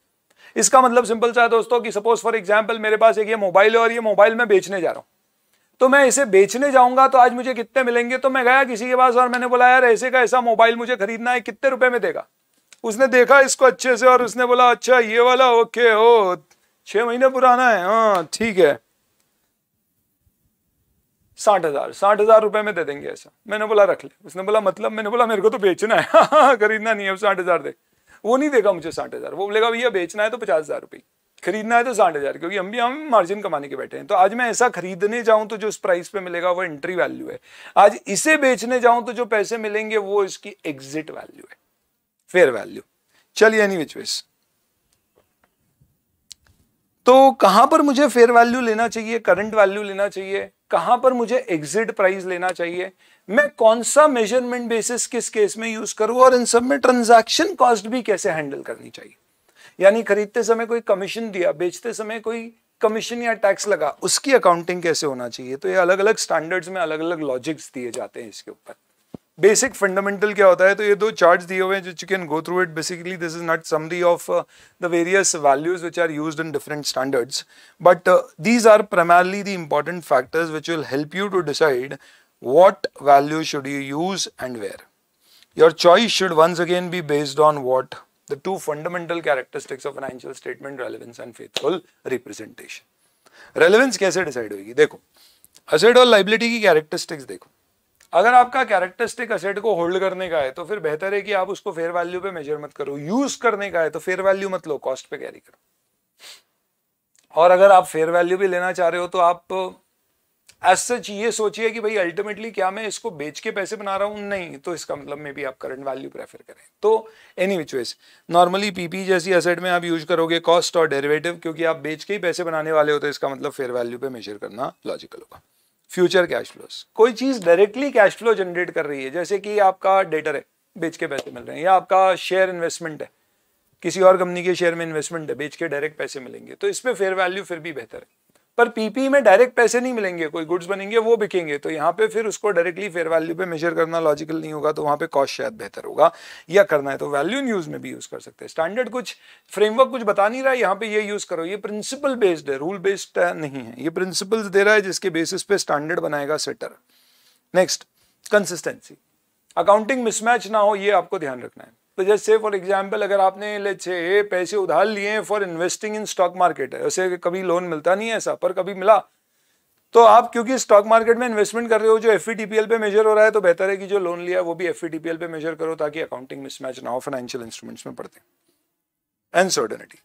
इसका मतलब सिंपल सा है दोस्तों कि सपोज फॉर एग्जाम्पल मेरे पास एक ये मोबाइल है और ये मोबाइल मैं बेचने जा रहा हूं तो मैं इसे बेचने जाऊंगा तो आज मुझे कितने मिलेंगे तो मैं गया किसी के पास और मैंने बोला यार ऐसे का ऐसा मोबाइल मुझे खरीदना है कितने रुपए में देगा उसने देखा इसको अच्छे से और उसने बोला अच्छा ये वाला ओके हो छह महीने पुराना है हाँ ठीक है साठ हजार साठ हजार रुपए में दे देंगे ऐसा मैंने बोला रख ले उसने बोला मतलब मैंने बोला मेरे को तो बेचना है (laughs) हाँ, हाँ, खरीदना नहीं है साठ हजार दे वो नहीं देगा मुझे साठ हज़ार वो बोलेगा भैया बेचना है तो पचास हज़ार रुपये खरीदना है तो साठ हज़ार क्योंकि हम भी हम मार्जिन कमाने के बैठे हैं तो आज मैं ऐसा खरीदने जाऊं तो जो इस प्राइस पे मिलेगा वो एंट्री वैल्यू है आज इसे बेचने जाऊं तो जो पैसे मिलेंगे वो इसकी एग्जिट वैल्यू है फेयर वैल्यू चलिए एनी विच वेस तो कहां पर मुझे फेयर वैल्यू लेना चाहिए करंट वैल्यू लेना चाहिए कहां पर मुझे एग्जिट प्राइस लेना चाहिए मैं कौन सा मेजरमेंट बेसिस किस केस में यूज करूं और इन सब में ट्रांजैक्शन कॉस्ट भी कैसे हैंडल करनी चाहिए यानी खरीदते समय कोई कमीशन दिया बेचते समय कोई कमीशन या टैक्स लगा उसकी अकाउंटिंग कैसे होना चाहिए तो ये अलग अलग स्टैंडर्ड्स में अलग अलग लॉजिक्स दिए जाते हैं इसके ऊपर बेसिक फंडामेंटल क्या होता है तो ये दो चार्ट दिए हुए हैं जो can go through it basically this is not summary of the various values which are use in different standards but these are primarily the important factors which will help you to decide what value should you use and where. Your choice should once again be based on what? The two fundamental characteristics of financial statement, relevance and faithful representation. relevance kaise decide hogi dekho asset or liability ki characteristics dekho अगर आपका characteristic asset को hold करने का है तो फिर बेहतर है कि आप उसको फेयर वैल्यू पे मेजर मत करो यूज करने का है तो फेयर वैल्यू मत लो कॉस्ट पे कैरी करो और अगर आप फेयर वैल्यू भी लेना चाह रहे हो तो आप एज सच ये सोचिए कि भाई अल्टीमेटली क्या मैं इसको बेच के पैसे बना रहा हूँ नहीं तो इसका मतलब मे भी आप करंट वैल्यू प्रेफर करें तो any which ways normally PP जैसी असेट में आप यूज करोगे कॉस्ट और डेरिवेटिव क्योंकि आप बेच के ही पैसे बनाने वाले हो तो इसका मतलब फेयर वैल्यू पे मेजर करना लॉजिकल होगा फ्यूचर कैश फ्लो कोई चीज डायरेक्टली कैश फ्लो जनरेट कर रही है जैसे कि आपका डेटर है बेच के पैसे मिल रहे हैं या आपका शेयर इन्वेस्टमेंट है किसी और कंपनी के शेयर में इन्वेस्टमेंट है बेच के डायरेक्ट पैसे मिलेंगे तो इस पर फेयर वैल्यू फिर भी बेहतर है पर पीपी e में डायरेक्ट पैसे नहीं मिलेंगे कोई गुड्स बनेंगे वो बिकेंगे तो यहाँ पे फिर उसको डायरेक्टली फेयर वैल्यू पे मेजर करना लॉजिकल नहीं होगा तो वहाँ पे कॉस्ट शायद बेहतर होगा या करना है तो वैल्यू न्यूज में भी यूज कर सकते हैं स्टैंडर्ड कुछ फ्रेमवर्क कुछ बता नहीं रहा है यहाँ पे ये यूज करो ये प्रिंसिपल बेस्ड है रूल बेस्ड नहीं है ये प्रिंसिपल दे रहा है जिसके बेसिस पे स्टैंडर्ड बनाएगा setter next consistency accounting mismatch ना हो ये आपको ध्यान रखना है तो जैसे फॉर एग्जाम्पल अगर आपने छे पैसे उधार लिए हैं for investing in stock market है ऐसे कभी लोन मिलता नहीं है ऐसा पर कभी मिला तो आप क्योंकि स्टॉक मार्केट में इन्वेस्टमेंट कर रहे हो जो एफ e पे मेजर हो रहा है तो बेहतर है कि जो लोन लिया वो भी एफ e पे मेजर करो ताकि अकाउंटिंग मिसमैच ना हो फाइनेंशियल इंस्ट्रूमेंट्स में पड़ते हैं एनसर्टनिटी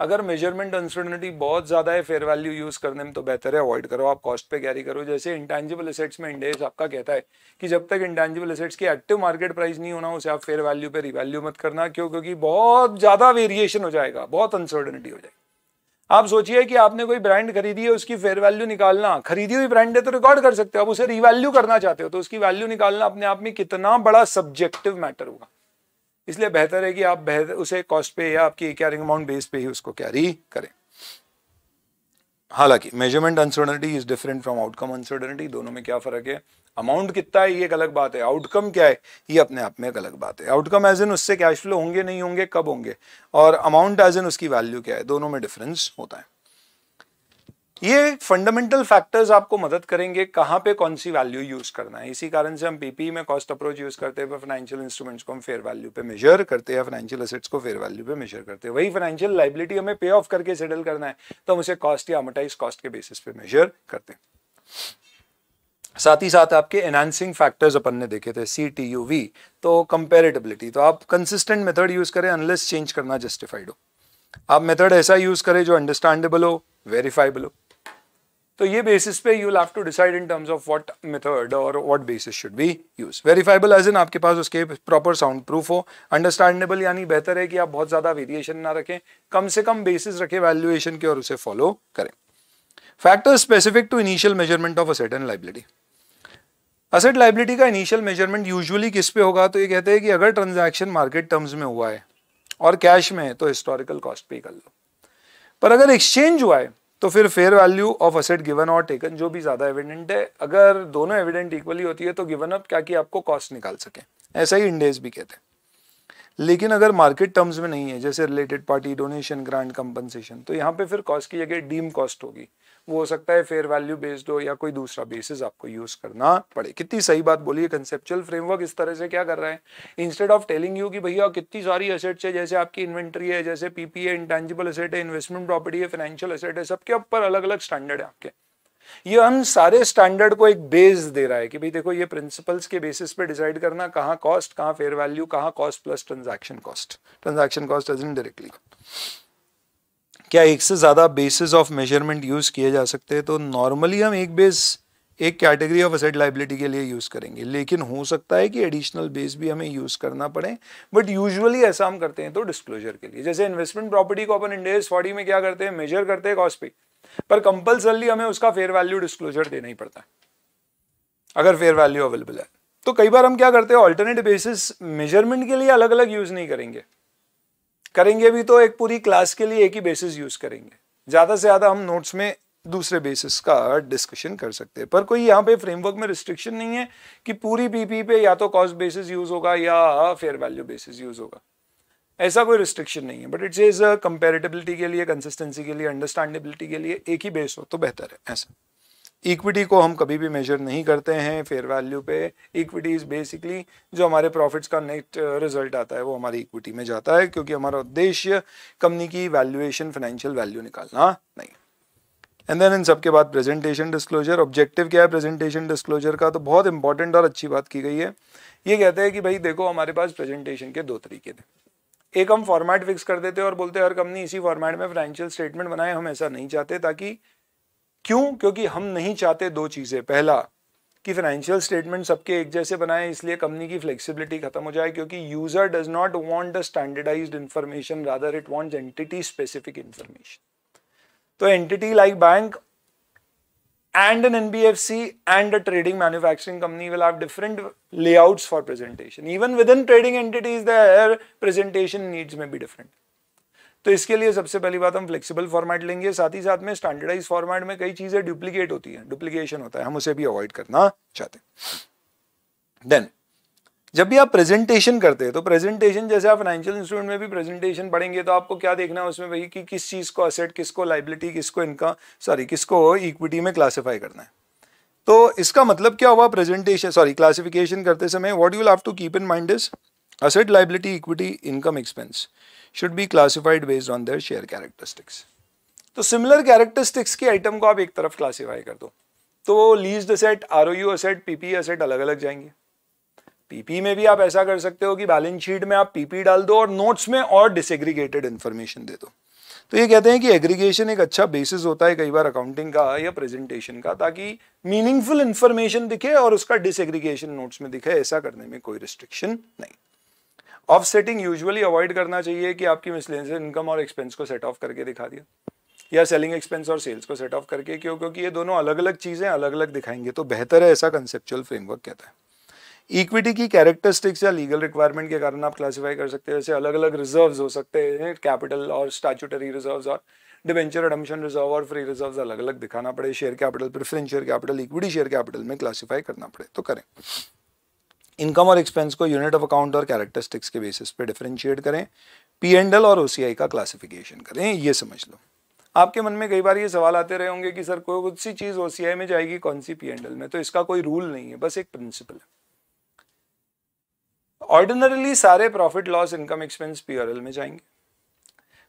अगर मेजरमेंट अनसर्टनिटी बहुत ज़्यादा है फेयर वैल्यू यूज़ करने में तो बेहतर है अवॉइड करो आप कॉस्ट पे कैरी करो जैसे इंटेंजिबल एसेट्स में इंडेक्स आपका कहता है कि जब तक इंटेंजिबल एसेट्स की एक्टिव मार्केट प्राइस नहीं होना उसे आप फेयर वैल्यू पे रिवैल्यू मत करना क्यों क्योंकि बहुत ज़्यादा वेरिएशन हो जाएगा बहुत अनसर्टनिटी हो जाएगी आप सोचिए कि आपने कोई ब्रांड खरीदी है उसकी फेयर वैल्यू निकालना खरीदी हुई ब्रांड है तो रिकॉर्ड कर सकते हो आप उसे रिवैल्यू करना चाहते हो तो उसकी वैल्यू निकालना अपने आप में कितना बड़ा सब्जेक्टिव मैटर होगा इसलिए बेहतर है कि आप बेहतर उसे कॉस्ट पे या आपकी कैरिंग अमाउंट बेस पे ही उसको कैरी करें हालांकि measurement uncertainty is different from outcome uncertainty दोनों में क्या फ़र्क है अमाउंट कितना है ये एक अलग बात है आउटकम क्या है ये अपने आप में एक अलग बात है आउटकम एज इन उससे कैश फ्लो होंगे नहीं होंगे कब होंगे और अमाउंट एज इन उसकी वैल्यू क्या है दोनों में डिफरेंस होता है ये फंडामेंटल फैक्टर्स आपको मदद करेंगे कहाँ पे कौन सी वैल्यू यूज करना है इसी कारण से हम पीपी e में कॉस्ट अप्रोच यूज करते हैं फाइनेंशियल इंस्ट्रूमेंट्स को हम फेयर वैल्यू पे मेजर करते हैं फाइनेंशियल असेट्स को फेयर वैल्यू पे मेजर करते हैं वही फाइनेंशियल लाइबिलिटी हमें पे ऑफ करके सेटल करना है तो हम उसे कॉस्ट या अमोटाइज कॉस्ट के बेसिस पे मेजर करते हैं साथ ही साथ आपके एनहांसिंग फैक्टर्स अपन ने देखे थे सी टी यू वी तो कंपेरेटिबिलिटी तो आप कंसिस्टेंट मेथड यूज करें अनलेस चेंज करना जस्टिफाइड हो आप मेथड ऐसा यूज करें जो अंडरस्टैंडेबल हो वेरीफाइबल हो तो ये बेसिस पे you have to decide in terms of what method और what basis should be use verifiable as in आपके पास उसके प्रॉपर साउंड प्रूफ हो अंडरस्टैंडेबल यानी बेहतर है कि आप बहुत ज़्यादा वेरिएशन ना रखें कम से कम बेसिस रखें वैल्यूएशन के और उसे फॉलो करें factor specific to initial measurement of asset and liability asset liability का इनिशियल मेजरमेंट यूजली किस पे होगा तो ये कहते हैं कि अगर ट्रांजेक्शन मार्केट टर्म्स में हुआ है और कैश में है तो हिस्टोरिकल कॉस्ट पे ही कर लो पर अगर एक्सचेंज हुआ है तो फिर fair value of asset given और टेकन जो भी ज़्यादा एविडेंट है अगर दोनों एविडेंट इक्वली होती है तो गिवन अप क्या कि आपको कॉस्ट निकाल सके ऐसा ही इंडेज भी कहते हैं लेकिन अगर मार्केट टर्म्स में नहीं है जैसे related party donation grant compensation तो यहाँ पे फिर कॉस्ट की जगह डीम कॉस्ट होगी वो हो सकता है फेयर वैल्यू बेस्ड हो या कोई दूसरा बेसिस आपको यूज करना पड़े कितनी सही बात बोलिए कंसेप्चुअल फ्रेमवर्क इस तरह से क्या कर रहा है इंस्टेड ऑफ टेलिंग यू कि भैया कितनी सारी एसेट्स है जैसे आपकी इन्वेंट्री है जैसे पीपी है इंटेंजिबल असेट है इन्वेस्टमेंट प्रॉपर्टी है फाइनेंशियल असेट है सबके ऊपर अलग अलग स्टैंडर्ड है आपके ये हम सारे स्टैंडर्ड को एक बेस दे रहा है कि भाई देखो ये प्रिंसिपल्स के बेसिस पे डिसाइड करना कहाँ कॉस्ट कहाँ फेयर वैल्यू कहाँ cost plus transaction cost transaction cost as in directly क्या एक से ज़्यादा बेसिस ऑफ मेजरमेंट यूज़ किए जा सकते हैं तो नॉर्मली हम एक बेस एक कैटेगरी ऑफ असेट लाइबिलिटी के लिए यूज़ करेंगे लेकिन हो सकता है कि एडिशनल बेस भी हमें यूज़ करना पड़े बट यूजुअली ऐसा हम करते हैं तो डिस्क्लोजर के लिए जैसे इन्वेस्टमेंट प्रॉपर्टी को अपन इंडेस फॉडी में क्या करते हैं मेजर करते हैं कॉस्ट पे पर कंपल्सरली हमें उसका फेयर वैल्यू डिस्क्लोजर देना ही पड़ता है अगर फेयर वैल्यू अवेलेबल है तो कई बार हम क्या करते हैं ऑल्टरनेट बेसिस मेजरमेंट के लिए अलग अलग यूज़ नहीं करेंगे करेंगे भी तो एक पूरी क्लास के लिए एक ही बेसिस यूज करेंगे ज़्यादा से ज़्यादा हम नोट्स में दूसरे बेसिस का डिस्कशन कर सकते हैं पर कोई यहाँ पे फ्रेमवर्क में रिस्ट्रिक्शन नहीं है कि पूरी पीपी पे या तो कॉस्ट बेसिस यूज होगा या फेयर वैल्यू बेसिस यूज होगा ऐसा कोई रिस्ट्रिक्शन नहीं है बट इट्स इज कंपेरेटिबिलिटी के लिए कंसिस्टेंसी के लिए अंडरस्टैंडेबिलिटी के लिए एक ही बेस हो तो बेहतर है ऐसा इक्विटी को हम कभी भी मेजर नहीं करते हैं फेयर वैल्यू पे इक्विटी इज़ बेसिकली जो हमारे प्रॉफिट्स का नेट रिजल्ट uh, आता है वो हमारी इक्विटी में जाता है क्योंकि हमारा उद्देश्य कंपनी की वैल्यूएशन फाइनेंशियल वैल्यू निकालना नहीं एंड देन इन सब के बाद प्रेजेंटेशन डिस्क्लोजर ऑब्जेक्टिव क्या है प्रेजेंटेशन डिस्क्लोजर का तो बहुत इंपॉर्टेंट और अच्छी बात की गई है ये कहते हैं कि भाई देखो हमारे पास प्रेजेंटेशन के दो तरीके थे एक हम फॉर्मेट फिक्स कर देते हैं और बोलते हैं हर कंपनी इसी फॉर्मेट में फाइनेंशियल स्टेटमेंट बनाए हम ऐसा नहीं चाहते ताकि क्यों क्योंकि हम नहीं चाहते दो चीजें पहला कि फाइनेंशियल स्टेटमेंट सबके एक जैसे बनाए इसलिए कंपनी की फ्लेक्सिबिलिटी खत्म हो जाए क्योंकि user does not want a standardise information rather it want entity specific information तो entity like bank and an NBFC and a trading manufacturing company will have different layouts for presentation even within trading entities their presentation needs में be different तो इसके लिए सबसे पहली बात हम flexible format लेंगे साथ ही साथ में स्टैंडर्डाइज फॉर्मेट में कई चीज़ें डुप्लीकेट होती हैं डुप्लीकेशन होता है हम उसे भी अवॉइड करना चाहते हैं देन जब भी आप प्रेजेंटेशन करते हैं तो प्रेजेंटेशन जैसे आप फाइनेंशियल इंस्ट्रूमेंट में भी प्रेजेंटेशन पढ़ेंगे तो आपको क्या देखना है उसमें भाई कि किस चीज़ को असेट किसको लाइबिलिटी किसको इनका सॉरी किसको इक्विटी में क्लासीफाई करना है तो इसका मतलब क्या हुआ प्रेजेंटेशन सॉरी क्लासिफिकेशन करते समय what you have to keep in mind is Asset liability equity income expense should be classified based on their share characteristics. तो सिमिलर कैरेक्टरिस्टिक्स के आइटम को आप एक तरफ क्लासीफाई कर दो तो lease asset or asset PP asset अलग अलग जाएंगे पीपी में भी आप ऐसा कर सकते हो कि बैलेंस शीट में आप पीपी डाल दो और नोट्स में और डिसएग्रीगेटेड इन्फॉर्मेशन दे दो तो ये कहते हैं कि एग्रीगेशन एक अच्छा बेसिस होता है कई बार अकाउंटिंग का या प्रेजेंटेशन का ताकि मीनिंगफुल इन्फॉर्मेशन दिखे और उसका डिसएग्रीगेशन नोट्स में दिखे ऐसा करने में कोई रिस्ट्रिक्शन नहीं ऑफ सेटिंग यूजली अवॉइड करना चाहिए कि आपकी मिसलेंस इनकम और एक्सपेंस को सेट ऑफ करके दिखा दिया या सेलिंग एक्सपेंस और सेल्स को सेट ऑफ करके क्यों क्योंकि ये दोनों अलग अलग चीज़ें अलग अलग दिखाएंगे तो बेहतर है ऐसा कंसेप्चुअल फ्रेमवर्क कहता है इक्विटी की कैरेक्टरिस्टिक्स या लीगल रिक्वायरमेंट के कारण आप क्लासिफाई कर सकते हैं जैसे अलग अलग रिजर्व हो सकते हैं कैपिटल और स्टैचुटरी रिजर्व और डिवेंचर एडमिशन रिजर्व और फ्री रिजर्व अलग अलग दिखाना पड़े share capital preference share capital equity share capital में क्लासिफाई करना पड़े तो करें इनकम और एक्सपेंस को यूनिट ऑफ अकाउंट और कैरेक्टरिस्टिक्स के बेसिस पे डिफ्रेंशिएट करें पी एंड एल और ओ का क्लासिफिकेशन करें ये समझ लो आपके मन में कई बार ये सवाल आते रहे होंगे कि सर कोई कौन सी चीज़ ओ में जाएगी कौन सी पी एंड एल में तो इसका कोई रूल नहीं है बस एक प्रिंसिपल है ऑर्डिनरली सारे profit loss income expense P में जाएंगे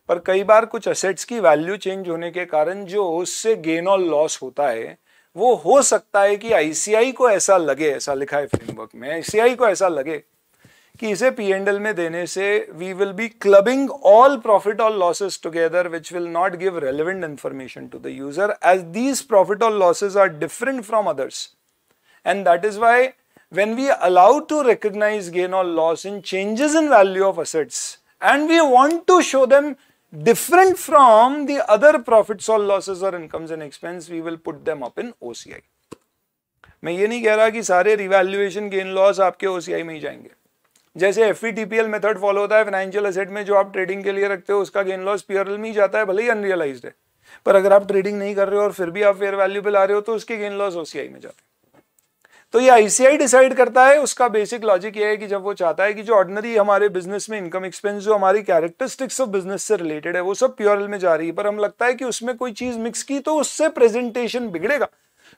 पर कई बार कुछ असेट्स की वैल्यू चेंज होने के कारण जो उससे गेन और लॉस होता है वो हो सकता है कि आईसीआई को ऐसा लगे ऐसा लिखा है फ्रेमवर्क में आईसीआई को ऐसा लगे कि इसे पी एंड एल में देने से we will be clubbing all profit और losses together which will not give relevant information to the user as these profit और losses are different from others and that is why when we allow to recognise gain और loss in changes in value of assets and we want to show them different from the other profits or losses or incomes and expense we will put them up in OCI मैं ये नहीं कह रहा कि सारे revaluation gain loss आपके OCI में ही जाएंगे जैसे एफ मेथड फॉलो होता है फाइनेंशियल असेट में जो आप ट्रेडिंग के लिए रखते हो उसका गेन लॉस पीआरएल में ही जाता है भले ही अनरियलाइज्ड है पर अगर आप ट्रेडिंग नहीं कर रहे हो और फिर भी आप फेयर वैल्यू पे ला रहे हो तो उसके गेन लॉस ओसीआई में जाते हैं तो ये आईसीआई डिसाइड करता है उसका बेसिक लॉजिक ये है कि जब वो चाहता है कि जो ऑर्डनरी हमारे बिजनेस में इनकम एक्सपेंस जो हमारी कैरेक्टरिस्टिक्स ऑफ बिजनेस से रिलेटेड है वो सब प्योरल में जा रही है पर हम लगता है कि उसमें कोई चीज मिक्स की तो उससे प्रेजेंटेशन बिगड़ेगा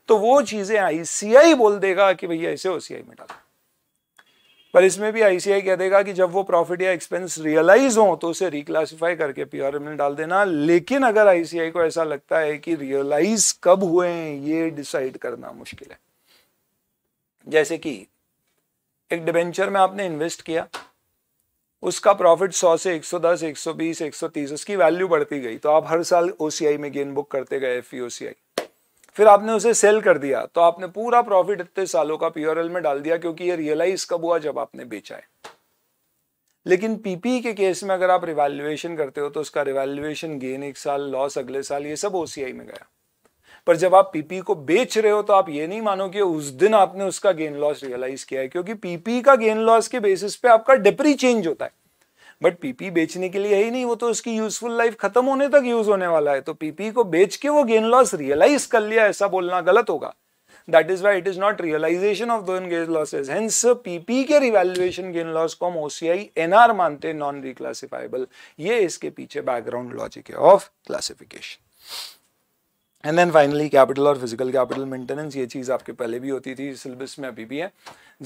तो वो चीजें आईसीआई बोल देगा कि भैया इसे ओसीआई में डालो पर इसमें भी आईसीआई कह देगा कि जब वो प्रॉफिट या एक्सपेंस रियलाइज हो तो उसे रिक्लासिफाई करके पीआरएम में डाल देना लेकिन अगर आईसीआई को ऐसा लगता है कि रियलाइज कब हुए हैं ये डिसाइड करना मुश्किल है जैसे कि एक डिबेंचर में आपने इन्वेस्ट किया उसका प्रॉफिट 100 से 110, 120, 130 उसकी वैल्यू बढ़ती गई तो आप हर साल ओसीआई में गेन बुक करते गए एफ e फिर आपने उसे सेल कर दिया तो आपने पूरा प्रॉफिट इतने सालों का पीआरएल e में डाल दिया क्योंकि ये रियलाइज कब हुआ जब आपने बेचा है लेकिन पीपी के केस में अगर आप रिवेल्युएशन करते हो तो उसका रिवेल्युएशन गेन एक साल लॉस अगले साल ये सब ओसीआई में गया पर जब आप पीपी को बेच रहे हो तो आप ये नहीं मानो कि उस दिन आपने उसका गेन लॉस रियलाइज किया है क्योंकि पीपी का गेन लॉस के बेसिस पे आपका डिप्री चेंज होता है बट पीपी बेचने के लिए ही नहीं वो तो उसकी यूजफुल लाइफ खत्म होने तक यूज होने वाला है तो पीपी को बेच के वो गेन लॉस रियलाइज कर लिया ऐसा बोलना गलत होगा that is why it is not realisation of those gain losses hence PP के रिवैल्युएशन गेन लॉस को हम ओसीआई एनआर मानते हैं नॉन रिक्लासिफाइबल ये इसके पीछे बैकग्राउंड लॉजिक है of classification and then finally capital और फिजिकल कैपिटल मेंटेनेंस ये चीज़ आपके पहले भी होती थी सिलेबस में अभी भी है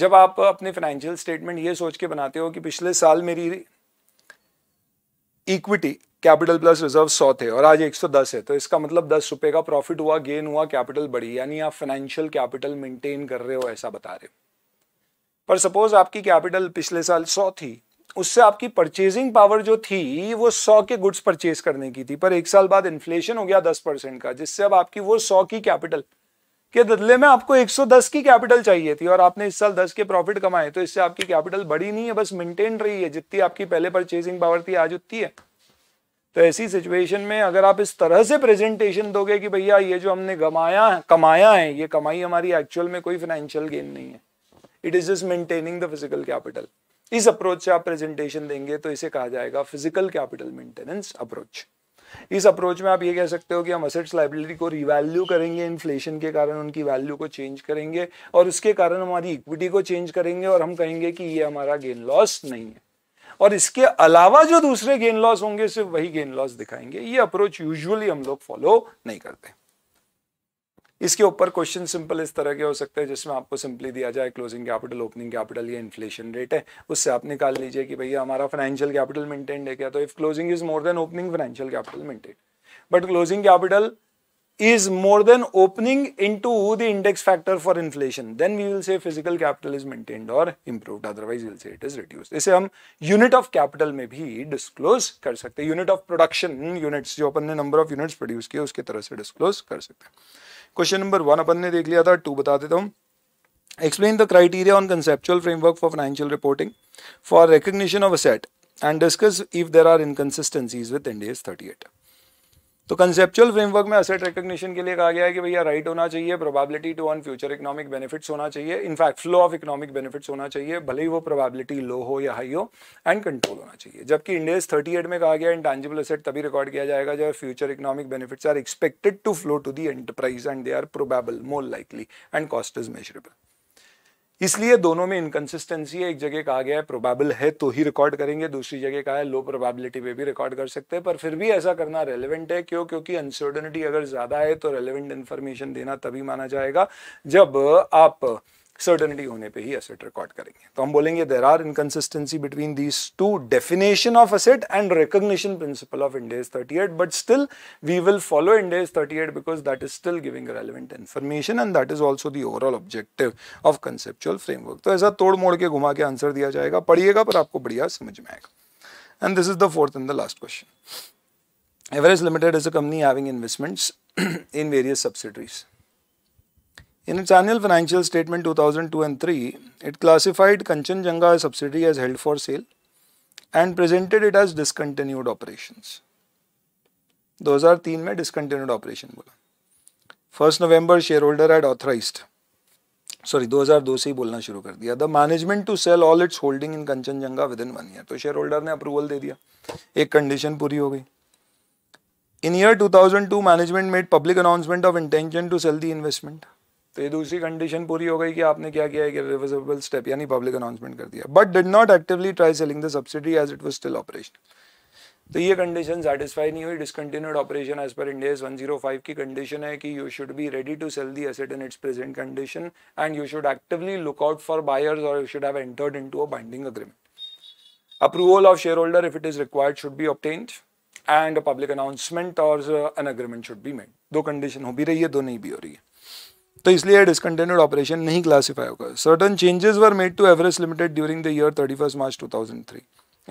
जब आप अपने फाइनेंशियल स्टेटमेंट ये सोच के बनाते हो कि पिछले साल मेरी इक्विटी कैपिटल प्लस रिजर्व सौ थे और आज 110 है तो इसका मतलब दस रुपये का प्रॉफिट हुआ गेन हुआ कैपिटल बढ़ी यानी आप फाइनेंशियल कैपिटल मेंटेन कर रहे हो ऐसा बता रहे हो पर सपोज आपकी कैपिटल पिछले साल सौ थी उससे आपकी परचेजिंग पावर जो थी वो सौ के गुड्स परचेज करने की थी पर एक साल बाद इन्फ्लेशन हो गया दस परसेंट का जिससे अब आपकी वो सौ की कैपिटल के बदले में आपको एक सौ दस की कैपिटल चाहिए थी और आपने इस साल दस के प्रॉफिट कमाए तो इससे आपकी कैपिटल बढ़ी नहीं है बस मेंटेन रही है जितनी आपकी पहले परचेजिंग पावर थी आज उतनी है तो ऐसी सिचुएशन में अगर आप इस तरह से प्रेजेंटेशन दोगे कि भैया ये जो हमने गमाया कमाया है ये कमाई हमारी एक्चुअल में कोई फाइनेंशियल गेन नहीं है it is just maintaining the physical capital इस अप्रोच से आप प्रेजेंटेशन देंगे तो इसे कहा जाएगा फिजिकल कैपिटल मेंटेनेंस अप्रोच इस अप्रोच में आप ये कह सकते हो कि हम असेट्स लाइबिलिटी को रिवैल्यू करेंगे इन्फ्लेशन के कारण उनकी वैल्यू को चेंज करेंगे और उसके कारण हमारी इक्विटी को चेंज करेंगे और हम कहेंगे कि ये हमारा गेन लॉस नहीं है और इसके अलावा जो दूसरे गेन लॉस होंगे सिर्फ वही गेन लॉस दिखाएंगे ये अप्रोच यूजुअली हम लोग फॉलो नहीं करते इसके ऊपर क्वेश्चन सिंपल इस तरह के हो सकते हैं जिसमें आपको सिंपली दिया जाए क्लोजिंग कैपिटल ओपनिंग कैपिटल या इन्फ्लेशन रेट है उससे आप निकाल लीजिए कि भैया हमारा फाइनेंशियल कैपिटल मेंटेन है क्या तो if closing is more than opening financial capital maintain but closing capital is more than opening into the index factor for inflation then we will say physical capital is maintain और improve otherwise will say it is reduce इसे हम unit of capital में भी disclose कर सकते हैं unit of production units जो अपन ने नंबर ऑफ यूनिट्स प्रोड्यूस किया उसकी तरह से डिस्कलोज कर सकते हैं क्वेश्चन नंबर वन अपन ने देख लिया था टू बता देता हूँ explain the criteria on conceptual framework for financial reporting for recognition of asset and discuss if there are inconsistencies with India thirty eight तो कंसेप्चुअल फ्रेमवर्क में असेट रिकग्निशन के लिए कहा गया है कि भैया राइट होना चाहिए probability to an future economic benefits होना चाहिए in fact flow of economic benefits होना चाहिए भले ही वो प्रोबेबिलिटी लो हो या हाई हो एंड कंट्रोल होना चाहिए जबकि इंडेज एट में कहा गया इंटेंजिबल असेट तभी रिकॉर्ड किया जाएगा जब future economic benefits are expected to flow to the enterprise and they are probable more likely and cost is measurable इसलिए दोनों में इनकन्सिस्टेंसी है एक जगह कहा गया है प्रोबेबल है तो ही रिकॉर्ड करेंगे दूसरी जगह कहा है लो प्रोबेबिलिटी पे भी रिकॉर्ड कर सकते हैं पर फिर भी ऐसा करना रेलिवेंट है क्यों क्योंकि अनसर्टनिटी अगर ज़्यादा है तो रेलिवेंट इन्फॉर्मेशन देना तभी माना जाएगा जब आप सर्टनिटी होने पे ही असेट रिकॉर्ड करेंगे तो हम बोलेंगे there are inconsistency between these two definition of asset and recognition principle of Ind AS thirty eight but still we will follow Ind AS thirty eight because that is still giving relevant information and that is also the overall objective of conceptual framework तो ऐसा तोड़ मोड़ के घुमा के answer दिया जाएगा पढ़िएगा पर आपको बढ़िया समझ में आएगा and this is the fourth and the last question Everest limited is a company having investments in various subsidiaries In its annual financial statement 2002 and 3, it classified Kanchenjunga subsidiary as held for sale and presented it as discontinued operations. 2003 में discontinued operation बोला. 1st November shareholder had authorized. Sorry, 2002 से ही बोलना शुरू कर दिया The management to sell all its holding in Kanchenjunga within one year तो share holder ने approval दे दिया एक कंडीशन पूरी हो गई in year 2002 management made public announcement of intention to sell the investment. तो ये दूसरी कंडीशन पूरी हो गई कि आपने क्या किया कि रिवर्सिबल स्टेप यानी पब्लिक अनाउंसमेंट कर दिया but did not actively try selling the subsidy as it was still operation तो ये कंडीशन सेटिस्फाई नहीं हुई discontinued operation as per India one zero five की कंडीशन है कि you should be ready to sell the asset in its present condition and you should actively look out for buyers और you should have entered to a binding agreement approval of share holder if it is required should be obtained and public announcement और an agreement should be made दो condition हो भी रही है दो नहीं भी हो रही है तो इसलिए डिसकंटिन्यूड ऑपरेशन नहीं क्लासीफाई होगा certain changes were made to Everest limited during the year thirty first March two thousand three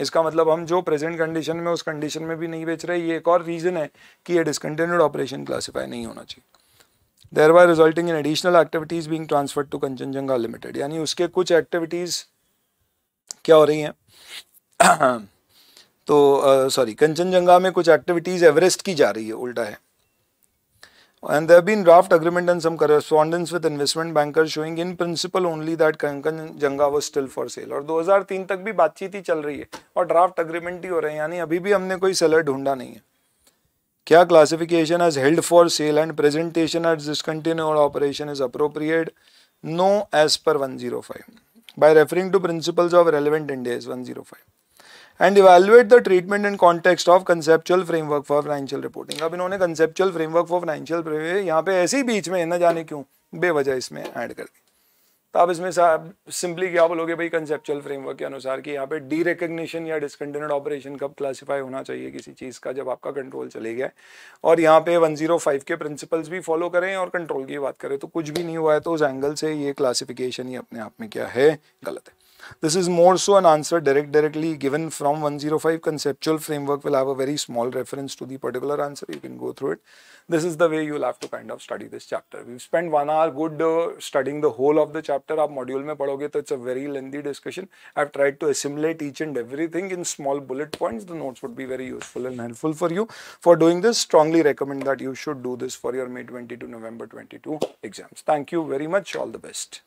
इसका मतलब हम जो प्रेजेंट कंडीशन में उस कंडीशन में भी नहीं बेच रहे ये एक और रीज़न है कि ये डिसकंटिन्यूड ऑपरेशन क्लासीफाई नहीं होना चाहिए thereby resulting in additional activities being transferred to Kanchenjunga limited यानी उसके कुछ एक्टिविटीज़ क्या हो रही हैं (clears throat) तो सॉरी uh, कंचनजंगा में कुछ एक्टिविटीज़ एवरेस्ट की जा रही है उल्टा है And there have been draft agreement and some correspondence with investment bankers showing in principle only that kankan janga was still for sale. और 2003 तक भी बातचीत ही चल रही है और ड्राफ्ट एग्रीमेंट ही हो रहे हैं यानी अभी भी हमने कोई सेलर ढूंढा नहीं है क्या classification as held for sale and presentation as discontinued operation is appropriate no as per 105 by referring to principles of relevant Ind AS 105. And evaluate the treatment in context of conceptual framework for financial reporting अब इन्होंने conceptual framework for financial यहाँ पे ऐसे ही बीच में ना जाने क्यों बेवजह इसमें ऐड कर दी तो आप इसमें सिंपली क्या बोलोगे भाई कंसेप्चुअल फ्रेमवर्क के अनुसार कि यहाँ पे डी रिकग्निशन या डिसकंटिन्यूड ऑपरेशन कब क्लासिफाई होना चाहिए किसी चीज़ का जब आपका कंट्रोल चले गया और यहाँ पे 105 के प्रिंसिपल्स भी फॉलो करें और कंट्रोल की बात करें तो कुछ भी नहीं हुआ है तो उस एंगल से ये क्लासिफिकेशन ही अपने आप में क्या है गलत है This is more so an answer direct directly given from 105 conceptual framework will have a very small reference to the particular answer. You can go through it. This is the way you will have to kind of study this chapter. We've spent one hour good uh, studying the whole of the chapter. Aap module mein padhoge, it's a very lengthy discussion. I've tried to assimilate each and everything in small bullet points. The notes would be very useful and helpful for you. For doing this, strongly recommend that you should do this for your May 22 November 22 exams. Thank you very much. All the best.